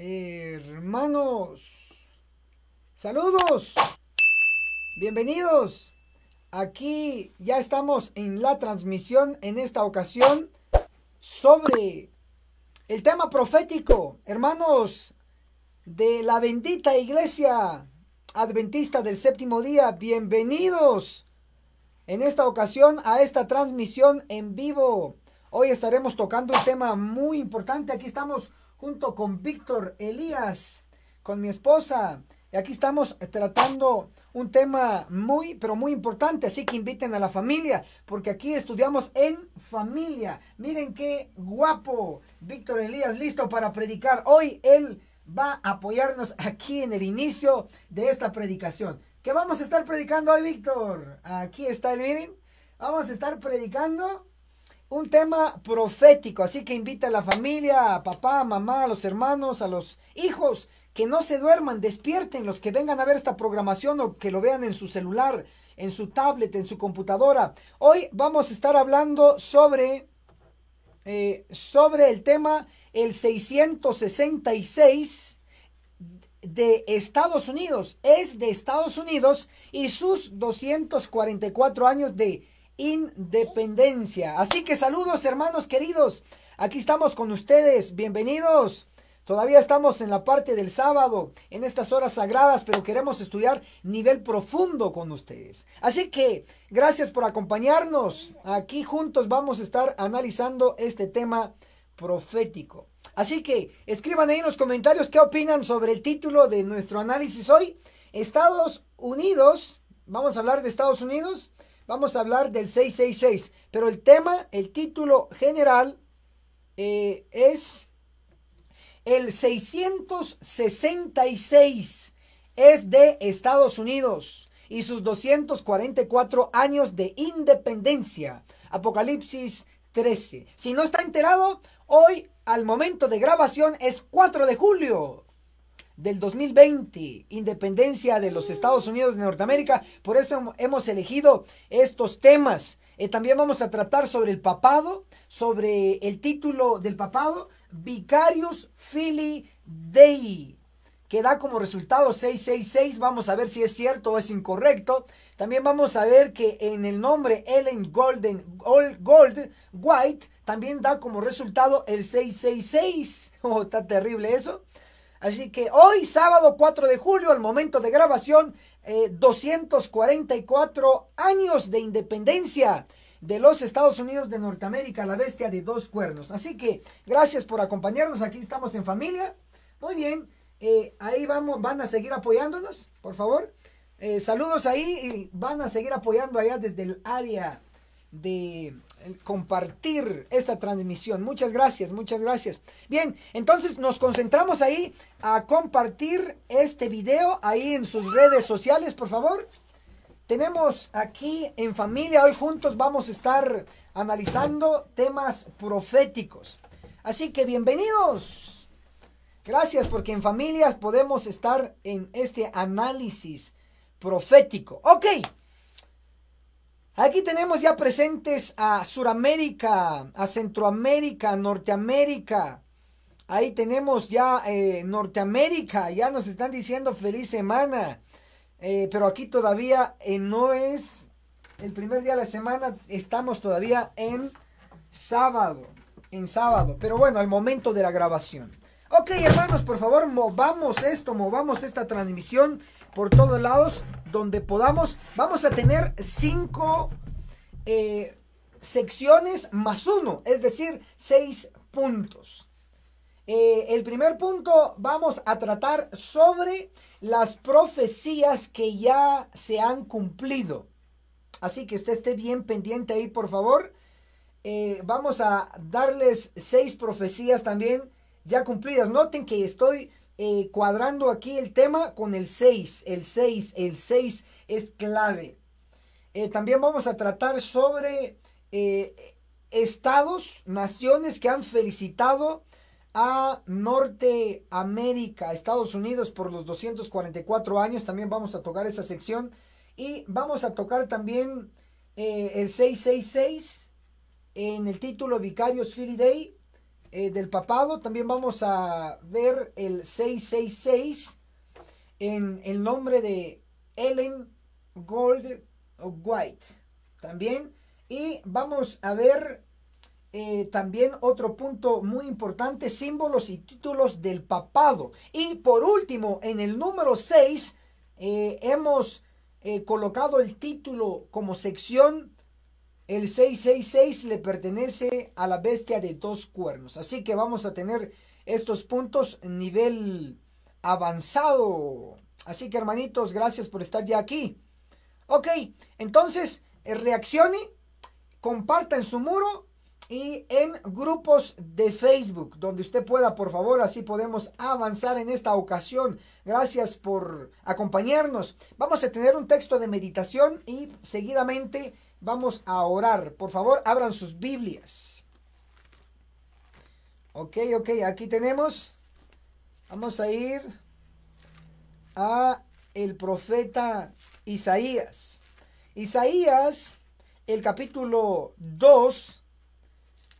Hermanos, saludos, bienvenidos. Aquí ya estamos en la transmisión en esta ocasión sobre el tema profético, hermanos de la bendita iglesia adventista del séptimo día, bienvenidos en esta ocasión a esta transmisión en vivo. Hoy estaremos tocando un tema muy importante. Aquí estamos junto con Víctor Elías, con mi esposa. Y aquí estamos tratando un tema muy, pero muy importante, así que inviten a la familia, porque aquí estudiamos en familia. Miren qué guapo, Víctor Elías, listo para predicar. Hoy él va a apoyarnos aquí en el inicio de esta predicación. ¿Qué vamos a estar predicando hoy, Víctor? Aquí está el, miren, vamos a estar predicando un tema profético, así que invita a la familia, a papá, a mamá, a los hermanos, a los hijos, que no se duerman, despierten los que vengan a ver esta programación o que lo vean en su celular, en su tablet, en su computadora. Hoy vamos a estar hablando sobre, eh, sobre el tema el 666 de Estados Unidos. Es de Estados Unidos y sus 244 años de independencia. Así que saludos hermanos queridos. Aquí estamos con ustedes. Bienvenidos. Todavía estamos en la parte del sábado, en estas horas sagradas, pero queremos estudiar nivel profundo con ustedes. Así que gracias por acompañarnos. Aquí juntos vamos a estar analizando este tema profético. Así que escriban ahí en los comentarios qué opinan sobre el título de nuestro análisis hoy. Estados Unidos, vamos a hablar de Estados Unidos, vamos a hablar del 666. Pero el tema, el título general eh, es el 666. Es de Estados Unidos y sus 244 años de independencia. Apocalipsis 13. Si no está enterado, hoy al momento de grabación es 4 de julio del 2020, independencia de los Estados Unidos de Norteamérica. Por eso hemos elegido estos temas. Eh, también vamos a tratar sobre el papado, sobre el título del papado, Vicarius Fili Dei, que da como resultado 666. Vamos a ver si es cierto o es incorrecto. También vamos a ver que en el nombre Ellen Golden Gold White también da como resultado el 666. Oh, está terrible eso. Así que hoy, sábado 4 de julio, al momento de grabación, 244 eh, años de independencia de los Estados Unidos de Norteamérica, la bestia de dos cuernos. Así que gracias por acompañarnos, aquí estamos en familia. Muy bien, eh, ahí vamos, van a seguir apoyándonos, por favor. Eh, saludos ahí y van a seguir apoyando allá desde el área de compartir esta transmisión. Muchas gracias, muchas gracias. Bien, entonces nos concentramos ahí a compartir este video ahí en sus redes sociales, por favor. Tenemos aquí en familia, hoy juntos vamos a estar analizando temas proféticos. Así que bienvenidos. Gracias porque en familias podemos estar en este análisis profético. Ok. Aquí tenemos ya presentes a Suramérica, a Centroamérica, Norteamérica. Ahí tenemos ya eh, Norteamérica, ya nos están diciendo feliz semana. Eh, pero aquí todavía eh, no es el primer día de la semana, estamos todavía en sábado, en sábado. Pero bueno, al momento de la grabación. Ok, hermanos, por favor, movamos esto, movamos esta transmisión por todos lados donde podamos. Vamos a tener cinco eh, secciones más uno, es decir, seis puntos. Eh, el primer punto vamos a tratar sobre las profecías que ya se han cumplido. Así que usted esté bien pendiente ahí, por favor. Eh, vamos a darles seis profecías también ya cumplidas. Noten que estoy eh, cuadrando aquí el tema con el 6. El 6, el 6 es clave. Eh, también vamos a tratar sobre eh, estados, naciones que han felicitado a Norteamérica, Estados Unidos por los 244 años. También vamos a tocar esa sección. Y vamos a tocar también el 666 en el título Vicarios Philly Day eh, del papado. También vamos a ver el 666 en el nombre de Ellen Gold White. También. Y vamos a ver eh, también otro punto muy importante, símbolos y títulos del papado. Y por último, en el número 6, eh, hemos colocado el título como sección el 666 le pertenece a la bestia de dos cuernos. Así que vamos a tener estos puntos nivel avanzado. Así que hermanitos, gracias por estar ya aquí. Ok, entonces eh, reaccione, comparta en su muro y en grupos de Facebook, donde usted pueda, por favor, así podemos avanzar en esta ocasión. Gracias por acompañarnos. Vamos a tener un texto de meditación y seguidamente Vamos a orar. Por favor, abran sus Biblias. Ok, ok, aquí tenemos. Vamos a ir a el profeta Isaías. Isaías, el capítulo 2,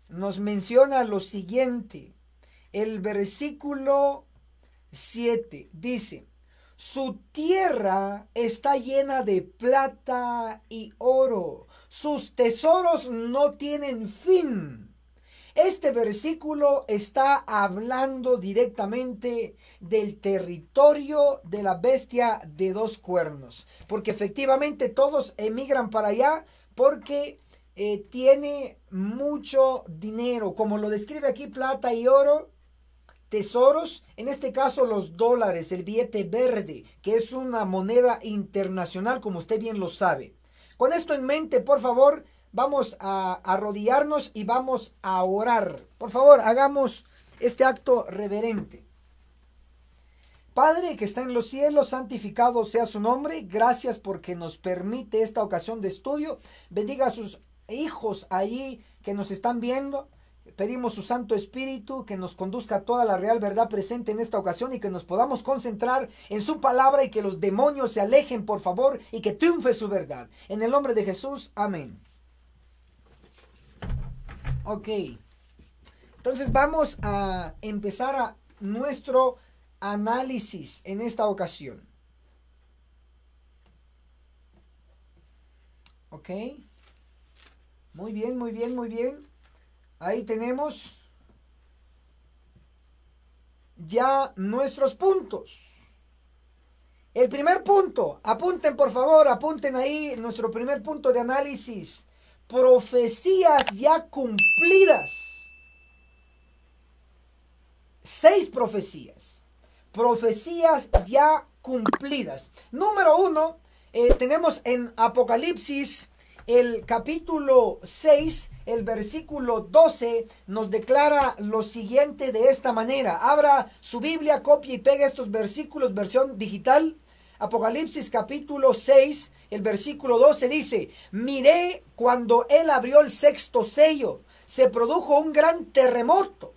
nos menciona lo siguiente. El versículo 7 dice, su tierra está llena de plata y oro sus tesoros no tienen fin. Este versículo está hablando directamente del territorio de la bestia de dos cuernos, porque efectivamente todos emigran para allá porque eh, tiene mucho dinero, como lo describe aquí plata y oro, tesoros, en este caso los dólares, el billete verde, que es una moneda internacional, como usted bien lo sabe. Con esto en mente, por favor, vamos a arrodillarnos y vamos a orar. Por favor, hagamos este acto reverente. Padre que está en los cielos, santificado sea su nombre. Gracias porque nos permite esta ocasión de estudio. Bendiga a sus hijos ahí que nos están viendo. Pedimos su Santo Espíritu que nos conduzca a toda la real verdad presente en esta ocasión y que nos podamos concentrar en su palabra y que los demonios se alejen, por favor, y que triunfe su verdad. En el nombre de Jesús, amén. Ok. Entonces vamos a empezar a nuestro análisis en esta ocasión. Ok. Muy bien, muy bien, muy bien. Ahí tenemos ya nuestros puntos. El primer punto, apunten por favor, apunten ahí nuestro primer punto de análisis. Profecías ya cumplidas. Seis profecías. Profecías ya cumplidas. Número uno, eh, tenemos en Apocalipsis el capítulo 6, el versículo 12, nos declara lo siguiente de esta manera. Abra su Biblia, copia y pega estos versículos, versión digital. Apocalipsis capítulo 6, el versículo 12 dice, miré cuando él abrió el sexto sello, se produjo un gran terremoto.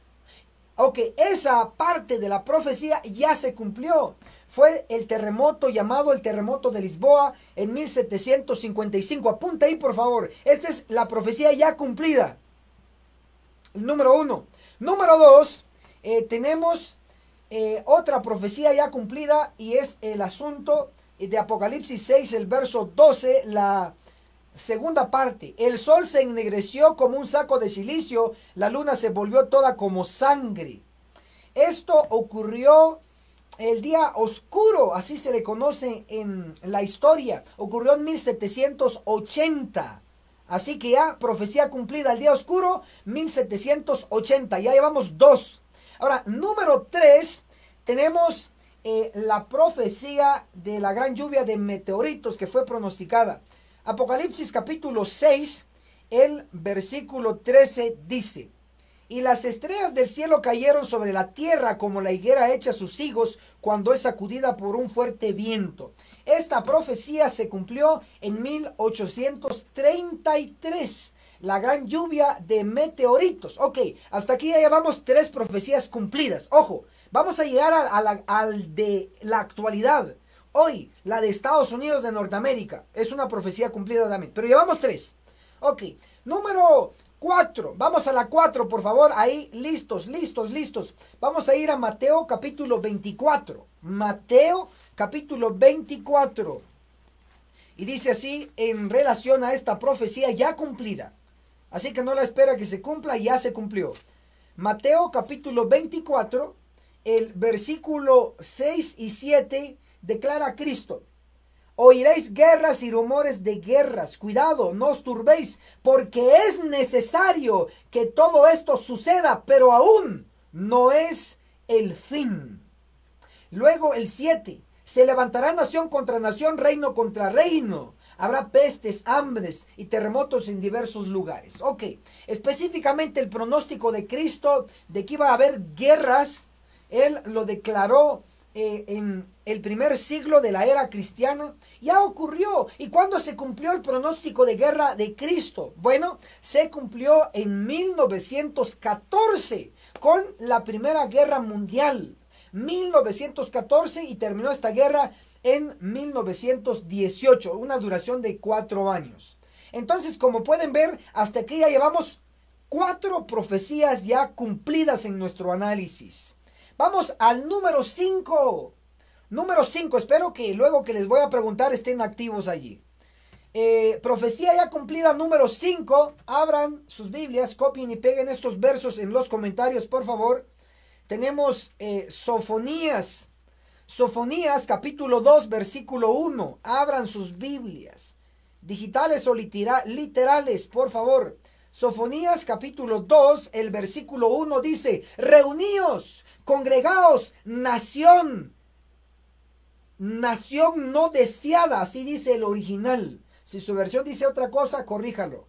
aunque esa parte de la profecía ya se cumplió fue el terremoto llamado el terremoto de Lisboa en 1755. Apunta ahí, por favor. Esta es la profecía ya cumplida. El número uno. Número dos, eh, tenemos eh, otra profecía ya cumplida y es el asunto de Apocalipsis 6, el verso 12, la segunda parte. El sol se ennegreció como un saco de silicio, la luna se volvió toda como sangre. Esto ocurrió el día oscuro, así se le conoce en la historia, ocurrió en 1780. Así que ya, profecía cumplida, el día oscuro, 1780. Ya llevamos dos. Ahora, número tres, tenemos eh, la profecía de la gran lluvia de meteoritos que fue pronosticada. Apocalipsis capítulo 6, el versículo 13 dice. Y las estrellas del cielo cayeron sobre la tierra como la higuera echa sus higos cuando es sacudida por un fuerte viento. Esta profecía se cumplió en 1833 la gran lluvia de meteoritos. Ok, hasta aquí ya llevamos tres profecías cumplidas. Ojo, vamos a llegar a, al de la actualidad. Hoy, la de Estados Unidos de Norteamérica. Es una profecía cumplida también. Pero llevamos tres. Ok, número 4. Vamos a la 4, por favor. Ahí, listos, listos, listos. Vamos a ir a Mateo capítulo 24. Mateo capítulo 24. Y dice así en relación a esta profecía ya cumplida. Así que no la espera que se cumpla, ya se cumplió. Mateo capítulo 24, el versículo 6 y 7 declara a Cristo oiréis guerras y rumores de guerras. Cuidado, no os turbéis, porque es necesario que todo esto suceda, pero aún no es el fin. Luego el 7. Se levantará nación contra nación, reino contra reino. Habrá pestes, hambres y terremotos en diversos lugares. Ok, específicamente el pronóstico de Cristo de que iba a haber guerras, él lo declaró eh, en el primer siglo de la era cristiana, ya ocurrió. ¿Y cuando se cumplió el pronóstico de guerra de Cristo? Bueno, se cumplió en 1914 con la Primera Guerra Mundial. 1914 y terminó esta guerra en 1918, una duración de cuatro años. Entonces, como pueden ver, hasta aquí ya llevamos cuatro profecías ya cumplidas en nuestro análisis. Vamos al número 5. Número 5. Espero que luego que les voy a preguntar estén activos allí. Eh, profecía ya cumplida número 5. Abran sus Biblias, copien y peguen estos versos en los comentarios, por favor. Tenemos eh, Sofonías. Sofonías capítulo 2, versículo 1. Abran sus Biblias. Digitales o literales, por favor. Sofonías capítulo 2, el versículo 1 dice, reuníos congregados nación, nación no deseada, así dice el original. Si su versión dice otra cosa, corríjalo.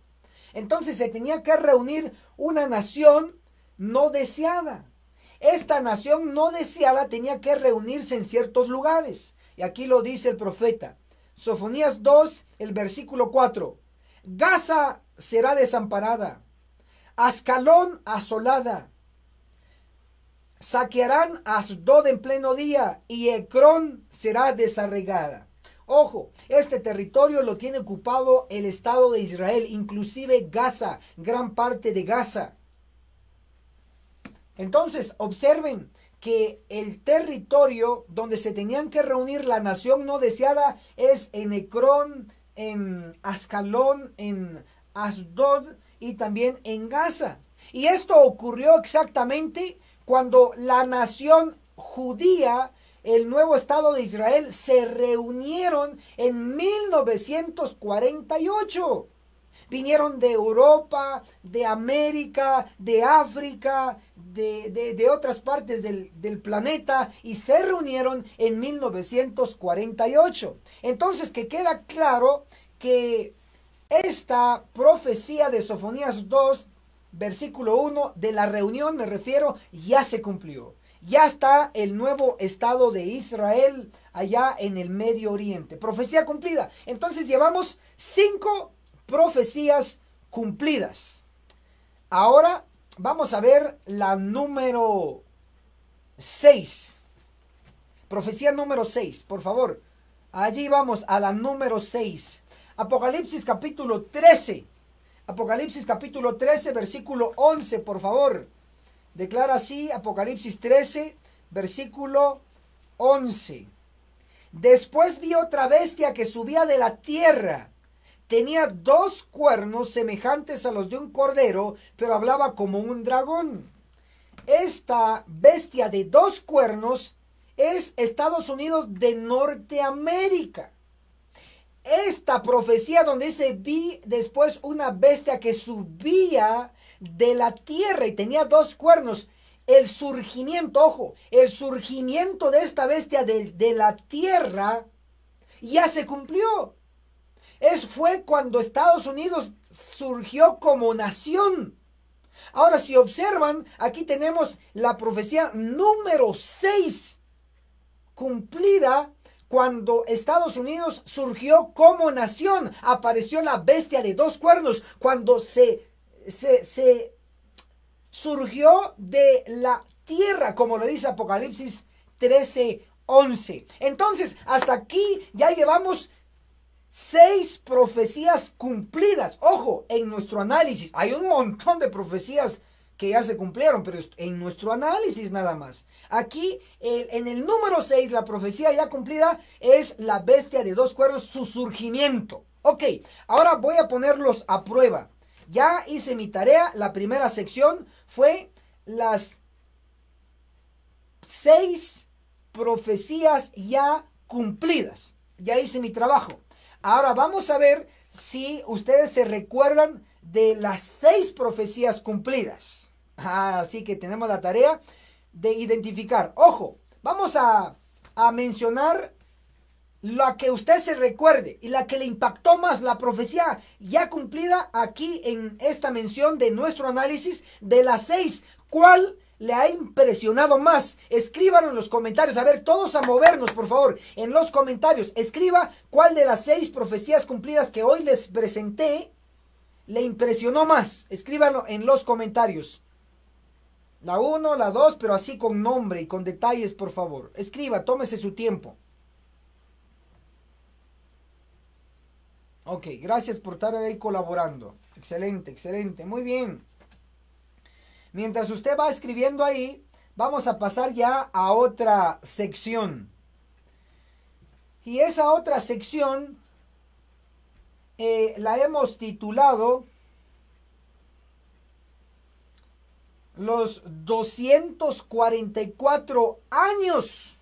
Entonces se tenía que reunir una nación no deseada. Esta nación no deseada tenía que reunirse en ciertos lugares. Y aquí lo dice el profeta. Sofonías 2, el versículo 4. Gaza será desamparada, Ascalón asolada, Saquearán a Asdod en pleno día y Ecrón será desarregada. Ojo, este territorio lo tiene ocupado el Estado de Israel, inclusive Gaza, gran parte de Gaza. Entonces, observen que el territorio donde se tenían que reunir la nación no deseada es en Ecrón, en Ascalón, en Asdod y también en Gaza. Y esto ocurrió exactamente cuando la nación judía, el nuevo Estado de Israel, se reunieron en 1948. Vinieron de Europa, de América, de África, de, otras partes del, del planeta y se reunieron en 1948. Entonces que queda claro que esta profecía de Sofonías 2 versículo 1 de la reunión, me refiero, ya se cumplió. Ya está el nuevo estado de Israel allá en el Medio Oriente. Profecía cumplida. Entonces llevamos cinco profecías cumplidas. Ahora vamos a ver la número 6. Profecía número 6, por favor. Allí vamos a la número 6. Apocalipsis capítulo 13 Apocalipsis capítulo 13, versículo 11, por favor. Declara así Apocalipsis 13, versículo 11. Después vi otra bestia que subía de la tierra. Tenía dos cuernos semejantes a los de un cordero, pero hablaba como un dragón. Esta bestia de dos cuernos es Estados Unidos de Norteamérica esta profecía donde se vi después una bestia que subía de la tierra y tenía dos cuernos. El surgimiento, ojo, el surgimiento de esta bestia de, de la tierra ya se cumplió. Es fue cuando Estados Unidos surgió como nación. Ahora, si observan, aquí tenemos la profecía número 6 cumplida cuando Estados Unidos surgió como nación, apareció la bestia de dos cuernos, cuando se, surgió de la tierra, como lo dice Apocalipsis 13, 11. Entonces, hasta aquí ya llevamos seis profecías cumplidas. Ojo, en nuestro análisis hay un montón de profecías que ya se cumplieron, pero en nuestro análisis nada más. Aquí en el número 6, la profecía ya cumplida es la bestia de dos cuernos, su surgimiento. Ok, ahora voy a ponerlos a prueba. Ya hice mi tarea, la primera sección fue las seis profecías ya cumplidas. Ya hice mi trabajo. Ahora vamos a ver si ustedes se recuerdan de las seis profecías cumplidas. Ah, así que tenemos la tarea de identificar. Ojo, vamos a, mencionar la que usted se recuerde y la que le impactó más la profecía ya cumplida aquí en esta mención de nuestro análisis de las seis. ¿Cuál le ha impresionado más? Escríbanos en los comentarios. A ver, todos a movernos, por favor. En los comentarios, escriba cuál de las seis profecías cumplidas que hoy les presenté le impresionó más. Escríbanlo en los comentarios. La 1, la 2, pero así con nombre y con detalles, por favor. Escriba, tómese su tiempo. Ok, gracias por estar ahí colaborando. Excelente, excelente, muy bien. Mientras usted va escribiendo ahí, vamos a pasar ya a otra sección. Y esa otra sección eh, la hemos titulado los 244 años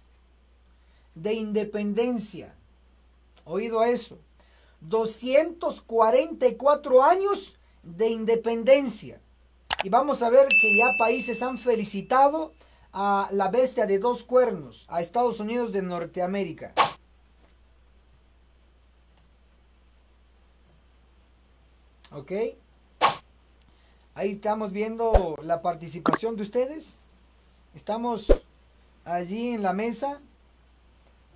de independencia. Oído eso. 244 años de independencia. Y vamos a ver que ya países han felicitado a la bestia de dos cuernos, a Estados Unidos de Norteamérica. ¿Ok? Ahí estamos viendo la participación de ustedes. Estamos allí en la mesa.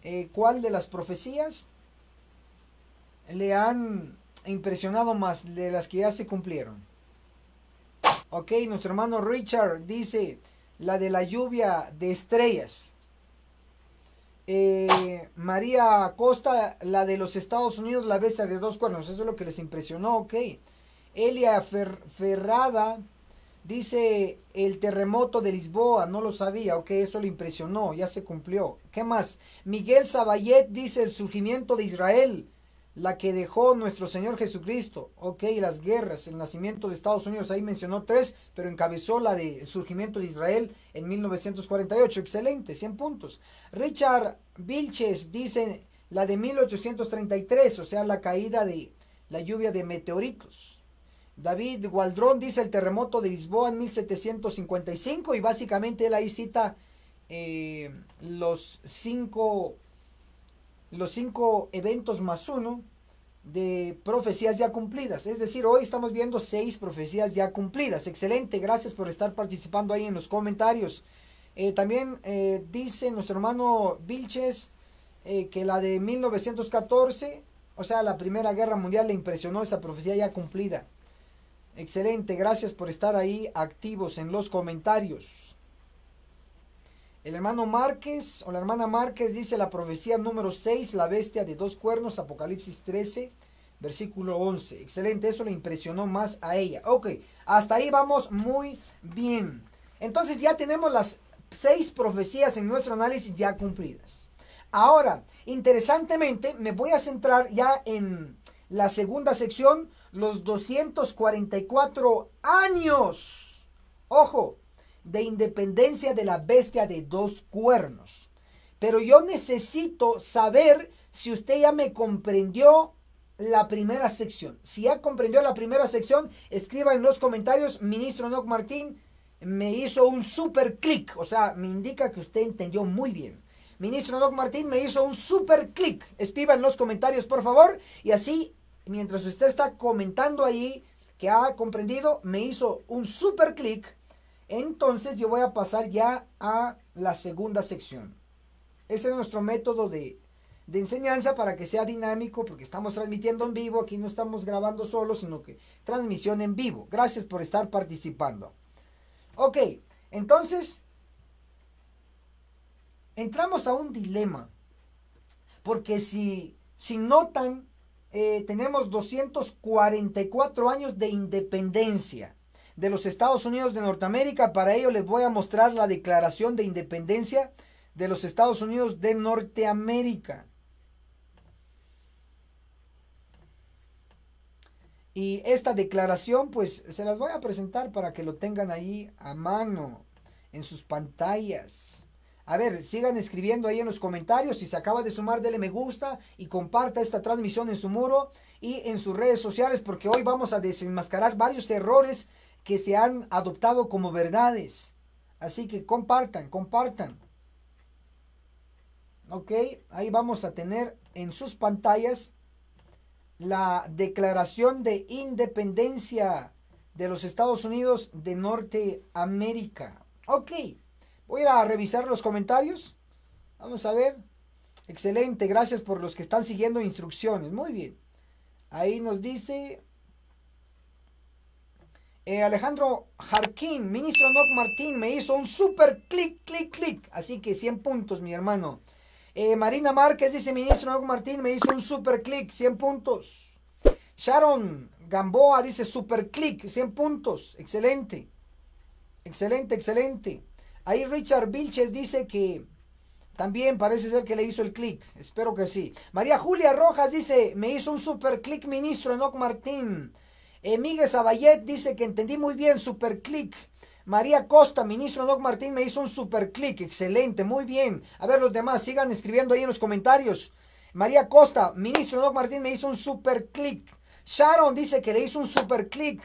Eh, ¿Cuál de las profecías le han impresionado más de las que ya se cumplieron? Ok, nuestro hermano Richard dice la de la lluvia de estrellas. Eh, María Costa la de los Estados Unidos, la bestia de dos cuernos. Eso es lo que les impresionó, ok. Elia Ferrada dice el terremoto de Lisboa, no lo sabía, ok, eso le impresionó, ya se cumplió. ¿Qué más? Miguel Saballet dice el surgimiento de Israel, la que dejó nuestro Señor Jesucristo, ok, las guerras, el nacimiento de Estados Unidos, ahí mencionó tres, pero encabezó la del de, surgimiento de Israel en 1948, excelente, 100 puntos. Richard Vilches dice la de 1833, o sea, la caída de la lluvia de meteoritos. David Gualdrón dice el terremoto de Lisboa en 1755 y básicamente él ahí cita eh, los cinco los cinco eventos más uno de profecías ya cumplidas. Es decir, hoy estamos viendo seis profecías ya cumplidas. Excelente, gracias por estar participando ahí en los comentarios. Eh, también eh, dice nuestro hermano Vilches que la de 1914, o sea, la Primera Guerra Mundial le impresionó esa profecía ya cumplida. Excelente, gracias por estar ahí activos en los comentarios. El hermano Márquez o la hermana Márquez dice la profecía número 6, la bestia de dos cuernos, Apocalipsis 13, versículo 11. Excelente, eso le impresionó más a ella. Ok, hasta ahí vamos muy bien. Entonces ya tenemos las seis profecías en nuestro análisis ya cumplidas. Ahora, interesantemente, me voy a centrar ya en la segunda sección los 244 años, ojo, de independencia de la bestia de dos cuernos. Pero yo necesito saber si usted ya me comprendió la primera sección. Si ya comprendió la primera sección, escriba en los comentarios, ministro Doc Martín me hizo un super clic, o sea, me indica que usted entendió muy bien. Ministro Doc Martín me hizo un super clic. Escriba en los comentarios, por favor, y así mientras usted está comentando ahí que ha comprendido, me hizo un super clic. Entonces yo voy a pasar ya a la segunda sección. Ese es nuestro método de, enseñanza para que sea dinámico, porque estamos transmitiendo en vivo, aquí no estamos grabando solo, sino que transmisión en vivo. Gracias por estar participando. Ok, entonces, entramos a un dilema, porque si, si notan, eh, tenemos 244 años de independencia de los Estados Unidos de Norteamérica. Para ello les voy a mostrar la declaración de independencia de los Estados Unidos de Norteamérica. Y esta declaración pues se las voy a presentar para que lo tengan ahí a mano en sus pantallas. A ver, sigan escribiendo ahí en los comentarios. Si se acaba de sumar, dele me gusta y comparta esta transmisión en su muro y en sus redes sociales, porque hoy vamos a desenmascarar varios errores que se han adoptado como verdades. Así que compartan, compartan. Ok, ahí vamos a tener en sus pantallas la declaración de independencia de los Estados Unidos de Norteamérica. Ok. Voy a, revisar los comentarios. Vamos a ver. Excelente, gracias por los que están siguiendo instrucciones. Muy bien. Ahí nos dice eh, Alejandro Jarquín, ministro Noc Martín, me hizo un super clic, clic, clic. Así que 100 puntos, mi hermano. Eh, Marina Márquez dice, ministro Noc Martín, me hizo un super clic, 100 puntos. Sharon Gamboa dice super clic, 100 puntos. Excelente. Excelente, excelente. Ahí Richard Vilches dice que también parece ser que le hizo el clic. Espero que sí. María Julia Rojas dice, me hizo un super clic ministro Enoc Martín. Eh, Miguel dice que entendí muy bien, super clic. María Costa, ministro Enoc Martín, me hizo un super clic. Excelente, muy bien. A ver, los demás sigan escribiendo ahí en los comentarios. María Costa, ministro Enoc Martín, me hizo un super clic. Sharon dice que le hizo un super clic.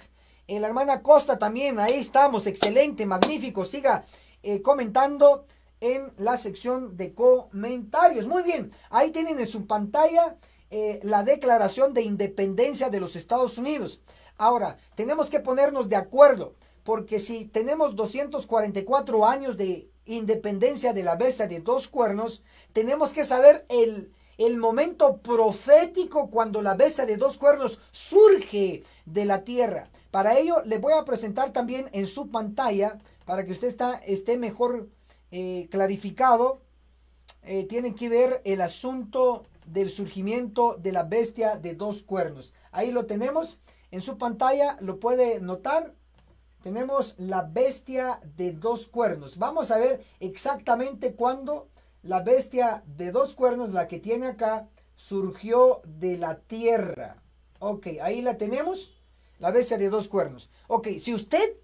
Eh, la hermana Costa también, ahí estamos. Excelente, magnífico. Siga eh, comentando en la sección de comentarios. Muy bien, ahí tienen en su pantalla eh, la declaración de independencia de los Estados Unidos. Ahora, tenemos que ponernos de acuerdo, porque si tenemos 244 años de independencia de la bestia de dos cuernos, tenemos que saber el, el momento profético cuando la bestia de dos cuernos surge de la tierra. Para ello, les voy a presentar también en su pantalla para que usted está, esté mejor eh, clarificado, eh, tienen que ver el asunto del surgimiento de la bestia de dos cuernos. Ahí lo tenemos, en su pantalla lo puede notar. Tenemos la bestia de dos cuernos. Vamos a ver exactamente cuándo la bestia de dos cuernos, la que tiene acá, surgió de la tierra. Ok, ahí la tenemos. La bestia de dos cuernos. Ok, si usted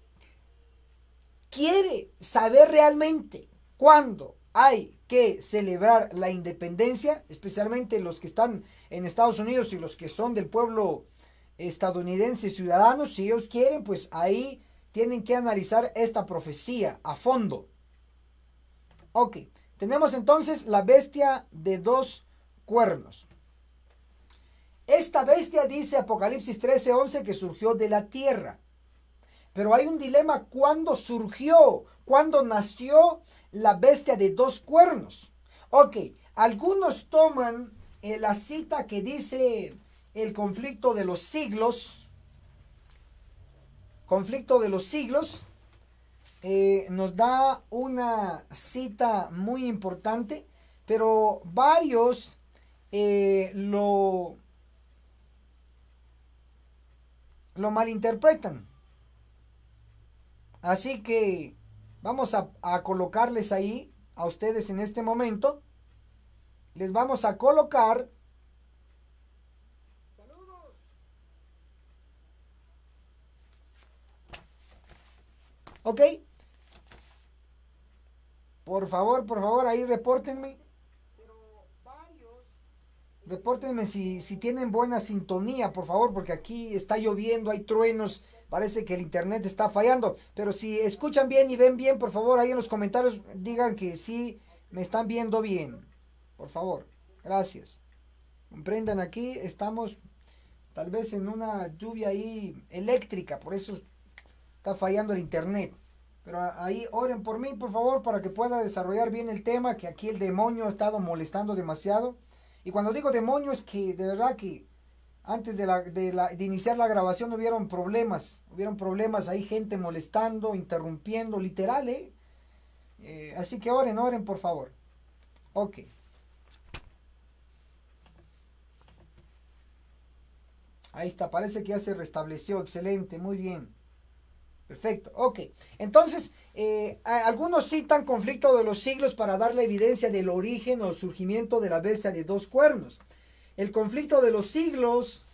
quiere saber realmente cuándo hay que celebrar la independencia, especialmente los que están en Estados Unidos y los que son del pueblo estadounidense ciudadanos, si ellos quieren, pues ahí tienen que analizar esta profecía a fondo. Ok, tenemos entonces la bestia de dos cuernos. Esta bestia dice Apocalipsis 13:11 que surgió de la tierra pero hay un dilema cuándo surgió, cuándo nació la bestia de dos cuernos. Ok, algunos toman eh, la cita que dice el conflicto de los siglos. Conflicto de los siglos. Eh, nos da una cita muy importante, pero varios eh, lo, lo malinterpretan. Así que vamos a, colocarles ahí a ustedes en este momento. Les vamos a colocar ¿Ok? Por favor, por favor, ahí repórtenme. Repórtenme si, si tienen buena sintonía, por favor, porque aquí está lloviendo, hay truenos parece que el internet está fallando. Pero si escuchan bien y ven bien, por favor, ahí en los comentarios digan que sí me están viendo bien. Por favor, gracias. Comprendan, aquí estamos tal vez en una lluvia ahí eléctrica, por eso está fallando el internet. Pero ahí oren por mí, por favor, para que pueda desarrollar bien el tema, que aquí el demonio ha estado molestando demasiado. Y cuando digo demonio es que de verdad que antes de, iniciar la grabación hubieron problemas, hubieron problemas hay gente molestando, interrumpiendo, literal, ¿eh? ¿eh? así que oren, oren, por favor. Ok. Ahí está, parece que ya se restableció, excelente, muy bien. Perfecto, ok. Entonces, eh, algunos citan conflicto de los siglos para dar la evidencia del origen o surgimiento de la bestia de dos cuernos el conflicto de los siglos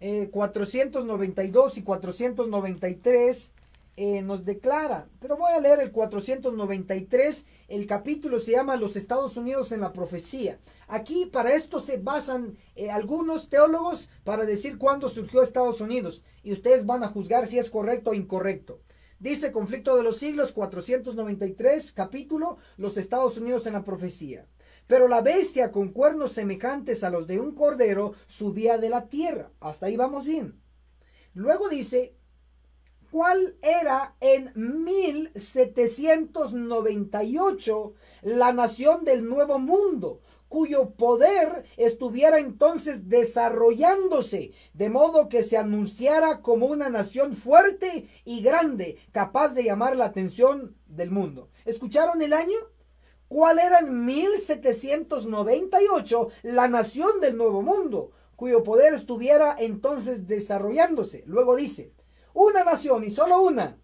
492 eh, y 493 eh, nos declara, pero voy a leer el 493, el capítulo se llama Los Estados Unidos en la profecía. Aquí para esto se basan eh, algunos teólogos para decir cuándo surgió Estados Unidos y ustedes van a juzgar si es correcto o incorrecto. Dice conflicto de los siglos 493, capítulo Los Estados Unidos en la profecía. Pero la bestia con cuernos semejantes a los de un cordero subía de la tierra. Hasta ahí vamos bien. Luego dice, ¿cuál era en 1798 la nación del Nuevo Mundo? cuyo poder estuviera entonces desarrollándose, de modo que se anunciara como una nación fuerte y grande, capaz de llamar la atención del mundo. ¿Escucharon el año? ¿Cuál era en 1798 la nación del Nuevo Mundo, cuyo poder estuviera entonces desarrollándose. Luego dice, una nación y solo una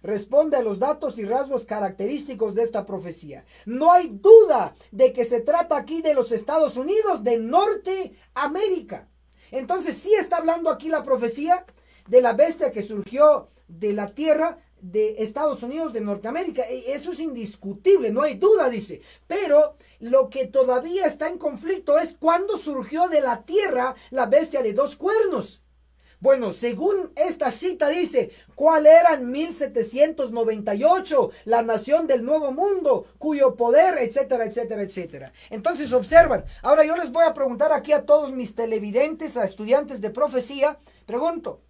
responde a los datos y rasgos característicos de esta profecía. No hay duda de que se trata aquí de los Estados Unidos de Norteamérica. Entonces sí está hablando aquí la profecía de la bestia que surgió de la tierra de Estados Unidos de Norteamérica. Eso es indiscutible, no hay duda, dice. Pero lo que todavía está en conflicto es cuándo surgió de la tierra la bestia de dos cuernos. Bueno, según esta cita dice, ¿cuál era en 1798 la nación del Nuevo Mundo, cuyo poder, etcétera, etcétera, etcétera? Entonces observan, ahora yo les voy a preguntar aquí a todos mis televidentes, a estudiantes de profecía, pregunto,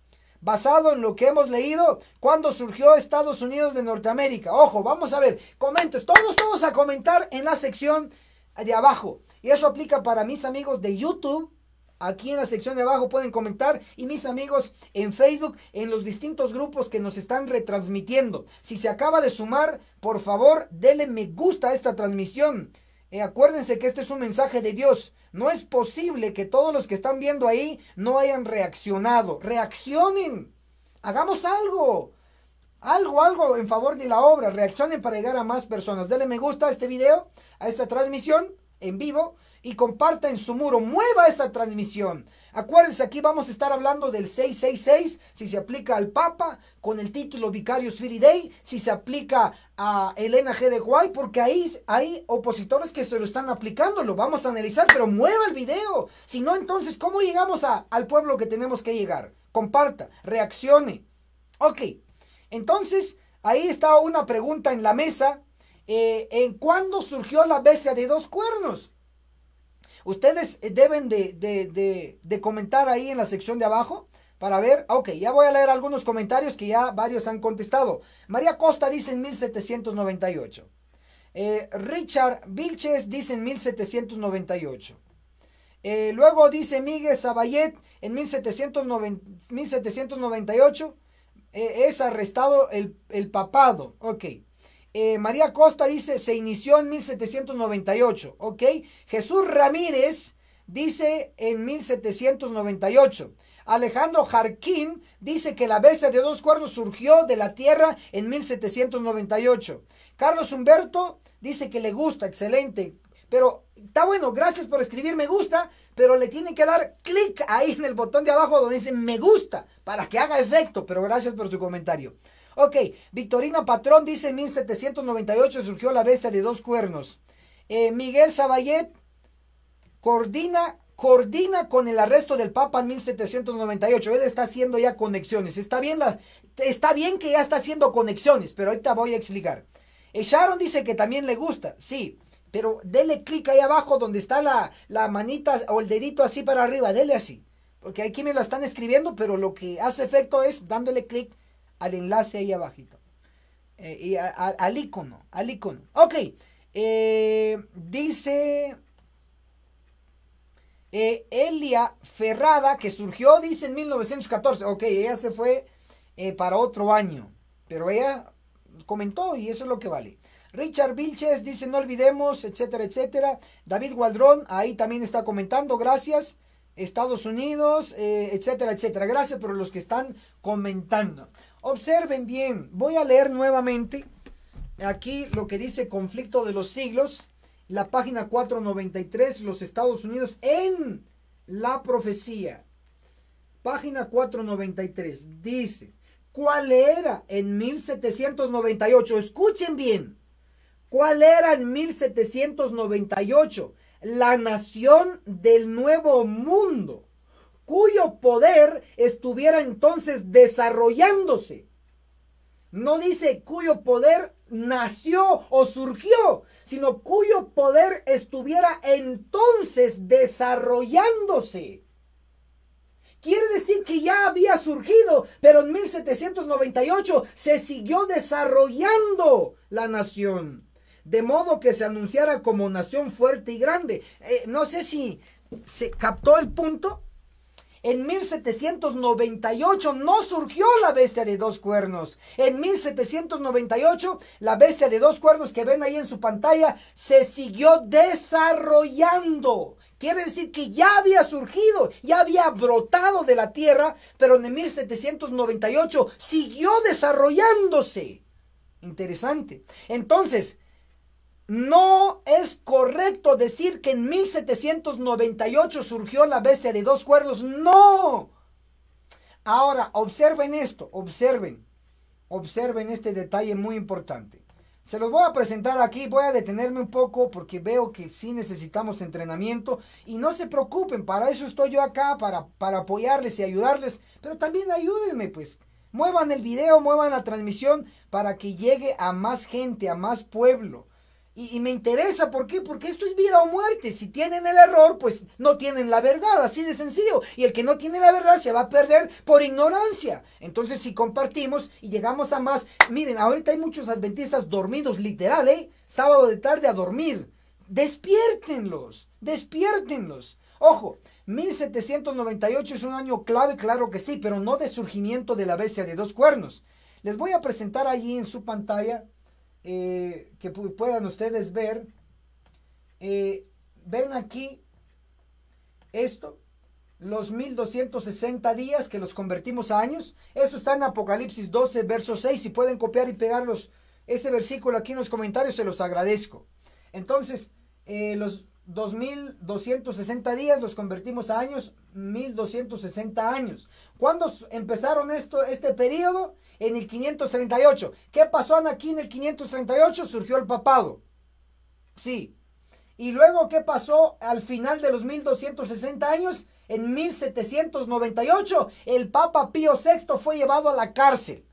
basado en lo que hemos leído, cuando surgió Estados Unidos de Norteamérica. Ojo, vamos a ver, Comenten. todos, todos a comentar en la sección de abajo. Y eso aplica para mis amigos de YouTube. Aquí en la sección de abajo pueden comentar y mis amigos en Facebook, en los distintos grupos que nos están retransmitiendo. Si se acaba de sumar, por favor, denle me gusta a esta transmisión. Eh, acuérdense que este es un mensaje de Dios no es posible que todos los que están viendo ahí no hayan reaccionado. Reaccionen. Hagamos algo. Algo, algo en favor de la obra. Reaccionen para llegar a más personas. Dale me gusta a este video, a esta transmisión en vivo y comparta en su muro, mueva esa transmisión. Acuérdense, aquí vamos a estar hablando del 666, si se aplica al Papa, con el título Vicarius Firidei, si se aplica a Elena G. de Guay, porque ahí hay opositores que se lo están aplicando, lo vamos a analizar, pero mueva el video. Si no, entonces, ¿cómo llegamos a, al pueblo que tenemos que llegar? Comparta, reaccione. Ok, entonces, ahí está una pregunta en la mesa. Eh, ¿En cuándo surgió la bestia de dos cuernos? Ustedes eh, deben de, comentar ahí en la sección de abajo para ver. Ah, ok, ya voy a leer algunos comentarios que ya varios han contestado. María Costa dice en 1798. Eh, Richard Vilches dice en 1798. Eh, luego dice Miguel Saballet en 1790, 1798. es arrestado el papado. Ok. Eh, María Costa dice, se inició en 1798, ¿ok? Jesús Ramírez dice en 1798. Alejandro Jarquín dice que la bestia de dos cuernos surgió de la tierra en 1798. Carlos Humberto dice que le gusta, excelente. Pero está bueno, gracias por escribir me gusta, pero le tiene que dar clic ahí en el botón de abajo donde dice me gusta para que haga efecto, pero gracias por su comentario. Ok, Victorina Patrón dice en 1798 surgió la bestia de dos cuernos. Eh, Miguel Saballet, coordina, coordina con el arresto del Papa en 1798. Él está haciendo ya conexiones. Está bien, la, está bien que ya está haciendo conexiones, pero ahorita voy a explicar. Eh, Sharon dice que también le gusta. Sí, pero dele clic ahí abajo donde está la, la manita o el dedito así para arriba, dele así. Porque aquí me la están escribiendo, pero lo que hace efecto es dándole clic al enlace ahí abajito. Eh, y al icono, al icono. Ok, eh, dice eh, Elia Ferrada, que surgió, dice en 1914. Ok, ella se fue para otro año, pero ella comentó y eso es lo que vale. Richard Vilches dice, no olvidemos, etcétera, etcétera. David Gualdrón, ahí también está comentando, gracias. Estados Unidos, etcétera, etcétera. Gracias por los que están comentando. Observen bien, voy a leer nuevamente aquí lo que dice conflicto de los siglos, la página 493, los Estados Unidos en la profecía. Página 493 dice, ¿cuál era en 1798? Escuchen bien, ¿cuál era en 1798 la nación del nuevo mundo? cuyo poder estuviera entonces desarrollándose. No dice cuyo poder nació o surgió, sino cuyo poder estuviera entonces desarrollándose. Quiere decir que ya había surgido, pero en 1798 se siguió desarrollando la nación. De modo que se anunciara como nación fuerte y grande. Eh, no sé si se captó el punto. En 1798 no surgió la bestia de dos cuernos. En 1798 la bestia de dos cuernos que ven ahí en su pantalla se siguió desarrollando. Quiere decir que ya había surgido, ya había brotado de la tierra, pero en 1798 siguió desarrollándose. Interesante. Entonces, no es correcto decir que en 1798 surgió la bestia de dos cuernos. No. Ahora, observen esto, observen. Observen este detalle muy importante. Se los voy a presentar aquí, voy a detenerme un poco porque veo que sí necesitamos entrenamiento y no se preocupen, para eso estoy yo acá, para, para apoyarles y ayudarles, pero también ayúdenme pues. Muevan el video, muevan la transmisión para que llegue a más gente, a más pueblo. Y, me interesa, ¿por qué? Porque esto es vida o muerte. Si tienen el error, pues no tienen la verdad, así de sencillo. Y el que no tiene la verdad se va a perder por ignorancia. Entonces, si compartimos y llegamos a más, miren, ahorita hay muchos adventistas dormidos, literal, ¿eh? Sábado de tarde a dormir. Despiértenlos, despiértenlos. Ojo, 1798 es un año clave, claro que sí, pero no de surgimiento de la bestia de dos cuernos. Les voy a presentar allí en su pantalla eh, que puedan ustedes ver, eh, ven aquí esto, los 1260 días que los convertimos a años. Eso está en Apocalipsis 12, verso 6. Si pueden copiar y pegarlos ese versículo aquí en los comentarios, se los agradezco. Entonces, eh, los 2.260 días los convertimos a años, 1.260 años. ¿Cuándo empezaron esto, este periodo? En el 538. ¿Qué pasó aquí en el 538? Surgió el papado. Sí. ¿Y luego qué pasó al final de los 1.260 años? En 1798 el Papa Pío VI fue llevado a la cárcel.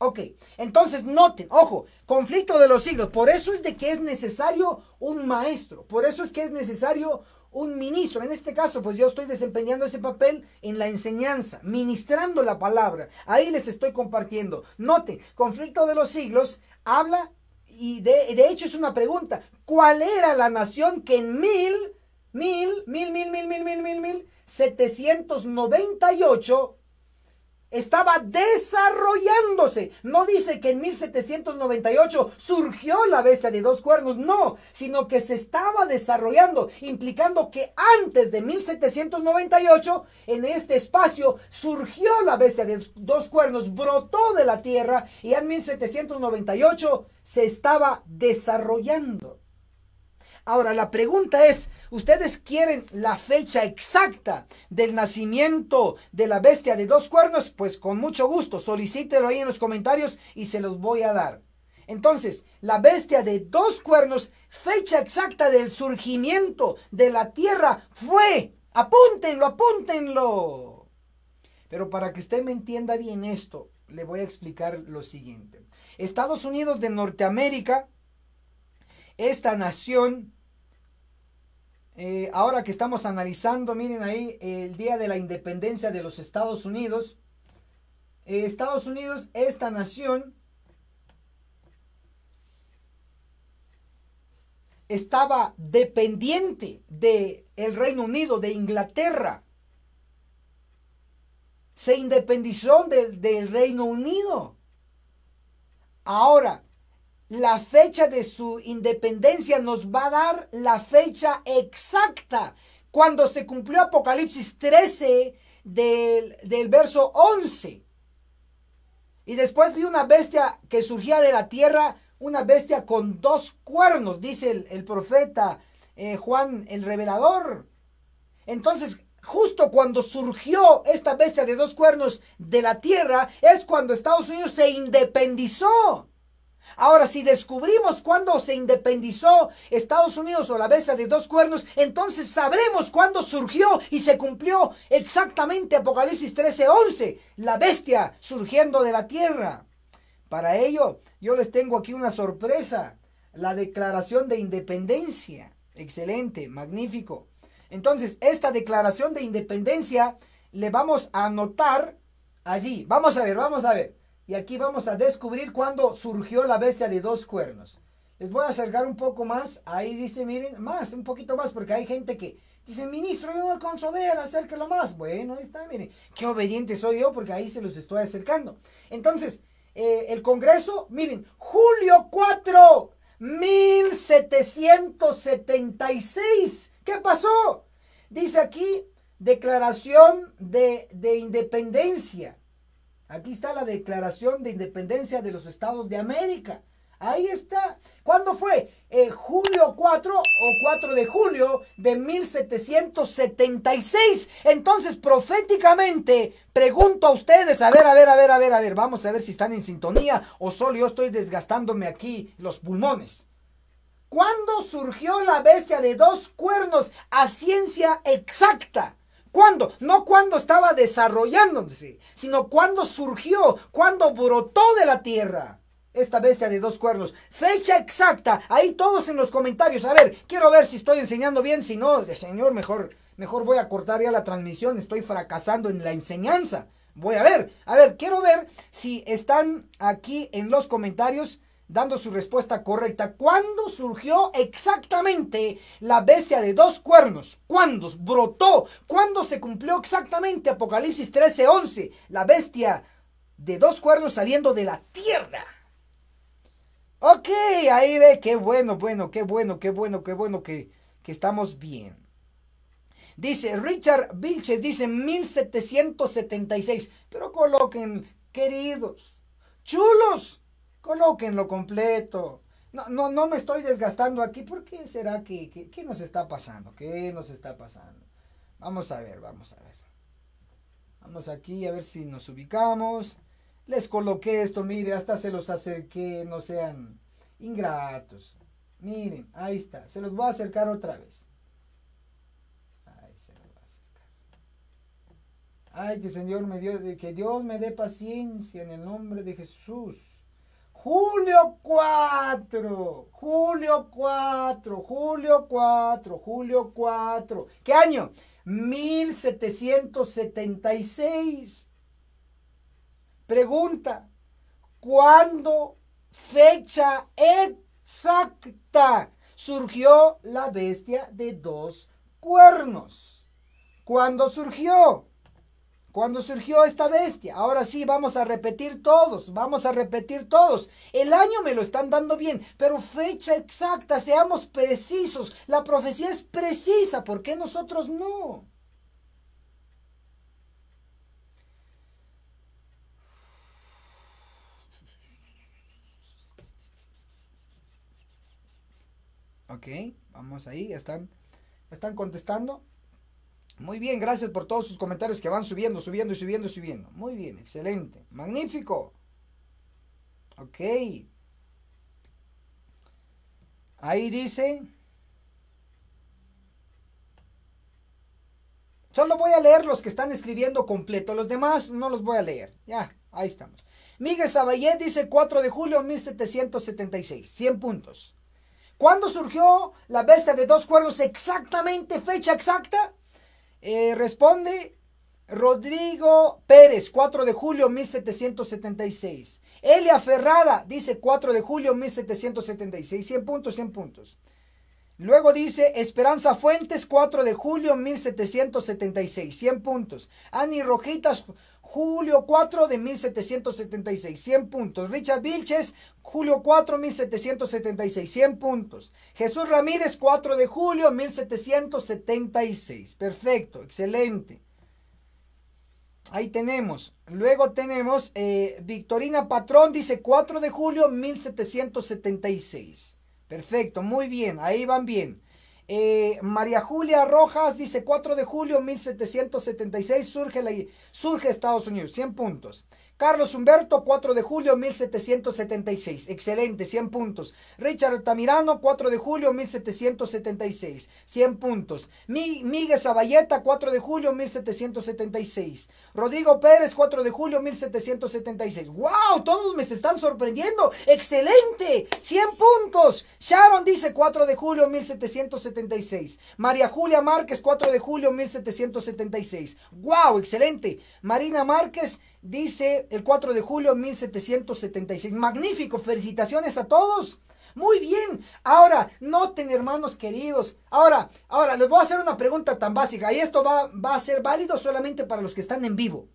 Ok, entonces noten, ojo, conflicto de los siglos. Por eso es de que es necesario un maestro, por eso es que es necesario un ministro. En este caso, pues yo estoy desempeñando ese papel en la enseñanza, ministrando la palabra. Ahí les estoy compartiendo. Noten, conflicto de los siglos habla y de, hecho es una pregunta. ¿Cuál era la nación que en mil, mil, mil, mil, mil, mil, mil, mil, mil, setecientos noventa y ocho estaba desarrollándose. No dice que en 1798 surgió la bestia de dos cuernos, no, sino que se estaba desarrollando, implicando que antes de 1798, en este espacio, surgió la bestia de dos cuernos, brotó de la tierra y en 1798 se estaba desarrollando. Ahora, la pregunta es, ¿ustedes quieren la fecha exacta del nacimiento de la bestia de dos cuernos? Pues con mucho gusto, solicítelo ahí en los comentarios y se los voy a dar. Entonces, la bestia de dos cuernos, fecha exacta del surgimiento de la tierra fue, apúntenlo, apúntenlo. Pero para que usted me entienda bien esto, le voy a explicar lo siguiente. Estados Unidos de Norteamérica, esta nación eh, ahora que estamos analizando, miren ahí el Día de la Independencia de los Estados Unidos. Eh, Estados Unidos, esta nación, estaba dependiente del el Reino Unido, de Inglaterra. Se independizó del Reino Unido. Ahora, la fecha de su independencia nos va a dar la fecha exacta. Cuando se cumplió Apocalipsis 13 del, verso 11. Y después vi una bestia que surgía de la tierra, una bestia con dos cuernos, dice el, profeta eh, Juan el revelador. Entonces, justo cuando surgió esta bestia de dos cuernos de la tierra, es cuando Estados Unidos se independizó. Ahora, si descubrimos cuándo se independizó Estados Unidos o la bestia de dos cuernos, entonces sabremos cuándo surgió y se cumplió exactamente Apocalipsis 13:11, la bestia surgiendo de la tierra. Para ello, yo les tengo aquí una sorpresa, la declaración de independencia. Excelente, magnífico. Entonces, esta declaración de independencia le vamos a anotar allí. Vamos a ver, vamos a ver. Y aquí vamos a descubrir cuándo surgió la bestia de dos cuernos. Les voy a acercar un poco más. Ahí dice, miren, más, un poquito más, porque hay gente que dice, ministro, yo no a ver, acérquelo más. Bueno, ahí está, miren, qué obediente soy yo, porque ahí se los estoy acercando. Entonces, eh, el Congreso, miren, julio 4, 1776. ¿Qué pasó? Dice aquí, declaración de, de independencia. Aquí está la Declaración de Independencia de los Estados de América. Ahí está. ¿Cuándo fue? Eh, julio 4 o 4 de julio de 1776. Entonces, proféticamente, pregunto a ustedes, a ver, a ver, a ver, a ver, a ver, vamos a ver si están en sintonía o solo yo estoy desgastándome aquí los pulmones. ¿Cuándo surgió la bestia de dos cuernos a ciencia exacta? ¿Cuándo? No cuando estaba desarrollándose, sino cuando surgió, cuando brotó de la tierra. Esta bestia de dos cuernos. Fecha exacta. Ahí todos en los comentarios. A ver, quiero ver si estoy enseñando bien. Si no, señor, mejor, mejor voy a cortar ya la transmisión. Estoy fracasando en la enseñanza. Voy a ver. A ver, quiero ver si están aquí en los comentarios dando su respuesta correcta. ¿Cuándo surgió exactamente la bestia de dos cuernos? ¿Cuándo brotó? ¿Cuándo se cumplió exactamente Apocalipsis 13:11? La bestia de dos cuernos saliendo de la tierra. Ok, ahí ve, qué bueno, bueno, qué bueno, qué bueno, qué bueno que, que estamos bien. Dice Richard Vilches, dice 1776. Pero coloquen, queridos, chulos, Colóquenlo completo. No, no, no me estoy desgastando aquí. ¿Por qué será que, qué nos está pasando? ¿Qué nos está pasando? Vamos a ver, vamos a ver. Vamos aquí a ver si nos ubicamos. Les coloqué esto, miren. hasta se los acerqué, no sean ingratos. Miren, ahí está. Se los voy a acercar otra vez. Ahí se los voy a acercar. Ay, que Señor me dio, que Dios me dé paciencia en el nombre de Jesús. Julio 4, julio 4, julio 4, julio 4. ¿Qué año? 1776. Pregunta, ¿cuándo fecha exacta surgió la bestia de dos cuernos? ¿Cuándo surgió? Cuando surgió esta bestia, ahora sí, vamos a repetir todos, vamos a repetir todos. El año me lo están dando bien, pero fecha exacta, seamos precisos. La profecía es precisa, ¿por qué nosotros no? Ok, vamos ahí, están, están contestando. Muy bien, gracias por todos sus comentarios que van subiendo, subiendo y subiendo y subiendo. Muy bien, excelente. Magnífico. Ok. Ahí dice. Solo voy a leer los que están escribiendo completo. Los demás no los voy a leer. Ya, ahí estamos. Miguel Saballé dice 4 de julio de 1776. 100 puntos. ¿Cuándo surgió la bestia de dos cuernos? Exactamente, fecha exacta. Eh, responde Rodrigo Pérez, 4 de julio 1776. Elia Ferrada dice 4 de julio 1776. 100 puntos, 100 puntos. Luego dice Esperanza Fuentes, 4 de julio 1776, 100 puntos. Ani Rojitas, julio 4 de 1776, 100 puntos. Richard Vilches, julio 4, 1776, 100 puntos. Jesús Ramírez, 4 de julio 1776. Perfecto, excelente. Ahí tenemos. Luego tenemos eh, Victorina Patrón, dice 4 de julio 1776. Perfecto, muy bien, ahí van bien. Eh, María Julia Rojas dice 4 de julio 1776 surge, surge Estados Unidos, 100 puntos. Carlos Humberto, 4 de julio 1776. Excelente, 100 puntos. Richard Tamirano, 4 de julio 1776. 100 puntos. Mi, Miguel 4 de julio 1776. Rodrigo Pérez, 4 de julio 1776. ¡Wow! Todos me están sorprendiendo. ¡Excelente! 100 puntos. Sharon dice 4 de julio 1776. María Julia Márquez, 4 de julio 1776. ¡Wow! Excelente. Marina Márquez dice el 4 de julio 1776. Magnífico, felicitaciones a todos. Muy bien. Ahora, noten, hermanos queridos. Ahora, ahora, les voy a hacer una pregunta tan básica. Y esto va, va a ser válido solamente para los que están en vivo.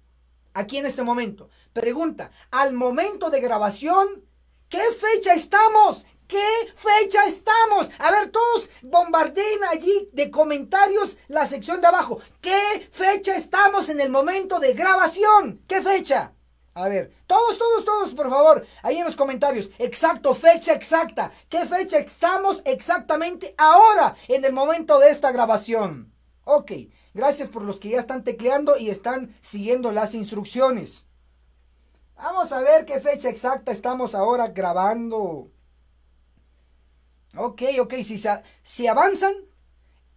Aquí en este momento. Pregunta, al momento de grabación, ¿qué fecha estamos? qué fecha estamos? A ver, todos bombardeen allí de comentarios la sección de abajo. ¿Qué fecha estamos en el momento de grabación? ¿Qué fecha? A ver, todos, todos, todos, por favor, ahí en los comentarios. Exacto, fecha exacta. ¿Qué fecha estamos exactamente ahora en el momento de esta grabación? Ok, gracias por los que ya están tecleando y están siguiendo las instrucciones. Vamos a ver qué fecha exacta estamos ahora grabando. Ok, ok, si, avanzan.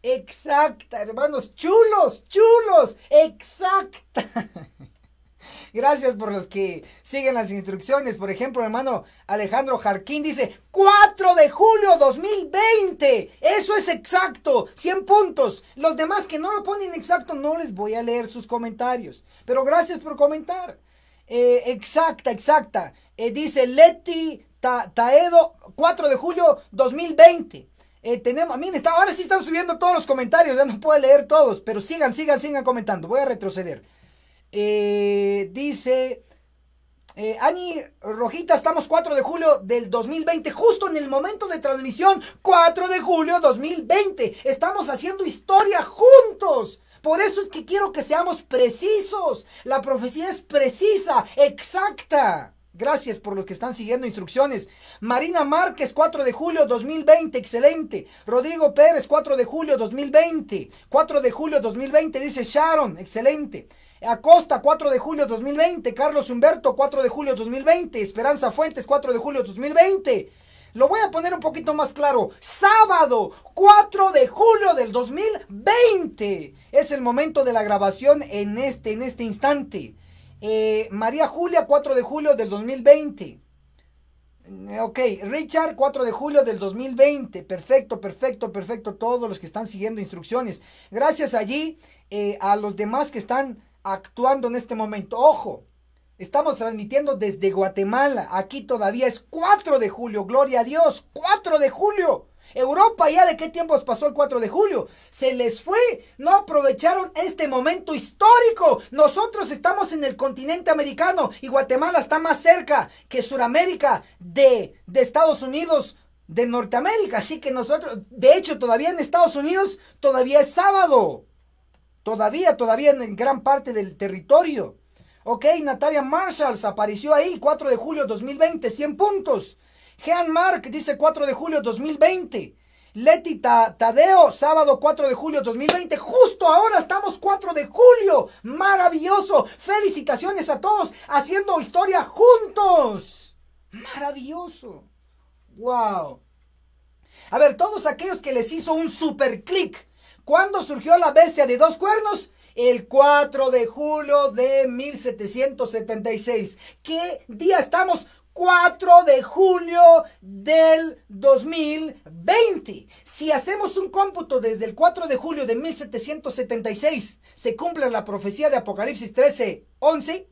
Exacta, hermanos, chulos, chulos, exacta. Gracias por los que siguen las instrucciones. Por ejemplo, hermano Alejandro Jarquín dice 4 de julio 2020. Eso es exacto. 100 puntos. Los demás que no lo ponen exacto no les voy a leer sus comentarios. Pero gracias por comentar. Eh, exacta, exacta. Eh, dice Leti Taedo, 4 de julio 2020. Eh, tenemos, está, ahora sí están subiendo todos los comentarios, ya no puedo leer todos, pero sigan, sigan, sigan comentando. Voy a retroceder. Eh, dice eh, Ani Rojita, estamos 4 de julio del 2020, justo en el momento de transmisión, 4 de julio 2020. Estamos haciendo historia juntos. Por eso es que quiero que seamos precisos. La profecía es precisa, exacta. Gracias por los que están siguiendo instrucciones. Marina Márquez, 4 de julio 2020, excelente. Rodrigo Pérez, 4 de julio 2020. 4 de julio 2020, dice Sharon, excelente. Acosta, 4 de julio 2020. Carlos Humberto, 4 de julio 2020. Esperanza Fuentes, 4 de julio 2020. Lo voy a poner un poquito más claro. Sábado 4 de julio del 2020. Es el momento de la grabación en este, en este instante. Eh, María Julia, 4 de julio del 2020. Eh, ok, Richard, 4 de julio del 2020. Perfecto, perfecto, perfecto. Todos los que están siguiendo instrucciones. Gracias allí eh, a los demás que están actuando en este momento. Ojo, estamos transmitiendo desde Guatemala. Aquí todavía es 4 de julio. Gloria a Dios, 4 de julio. Europa ya de qué tiempos pasó el 4 de julio. Se les fue. No aprovecharon este momento histórico. Nosotros estamos en el continente americano y Guatemala está más cerca que Sudamérica de, de Estados Unidos, de Norteamérica. Así que nosotros, de hecho, todavía en Estados Unidos, todavía es sábado. Todavía, todavía en gran parte del territorio. Ok, Natalia Marshalls apareció ahí, 4 de julio 2020, 100 puntos. Jean Mark dice 4 de julio 2020. Leti Tadeo, sábado 4 de julio 2020. Justo ahora estamos 4 de julio. Maravilloso. Felicitaciones a todos haciendo historia juntos. Maravilloso. Wow. A ver, todos aquellos que les hizo un super clic. ¿Cuándo surgió la bestia de dos cuernos? el 4 de julio de 1776. ¿Qué día estamos? 4 de julio del 2020. Si hacemos un cómputo desde el 4 de julio de 1776, se cumple la profecía de Apocalipsis 13, 11.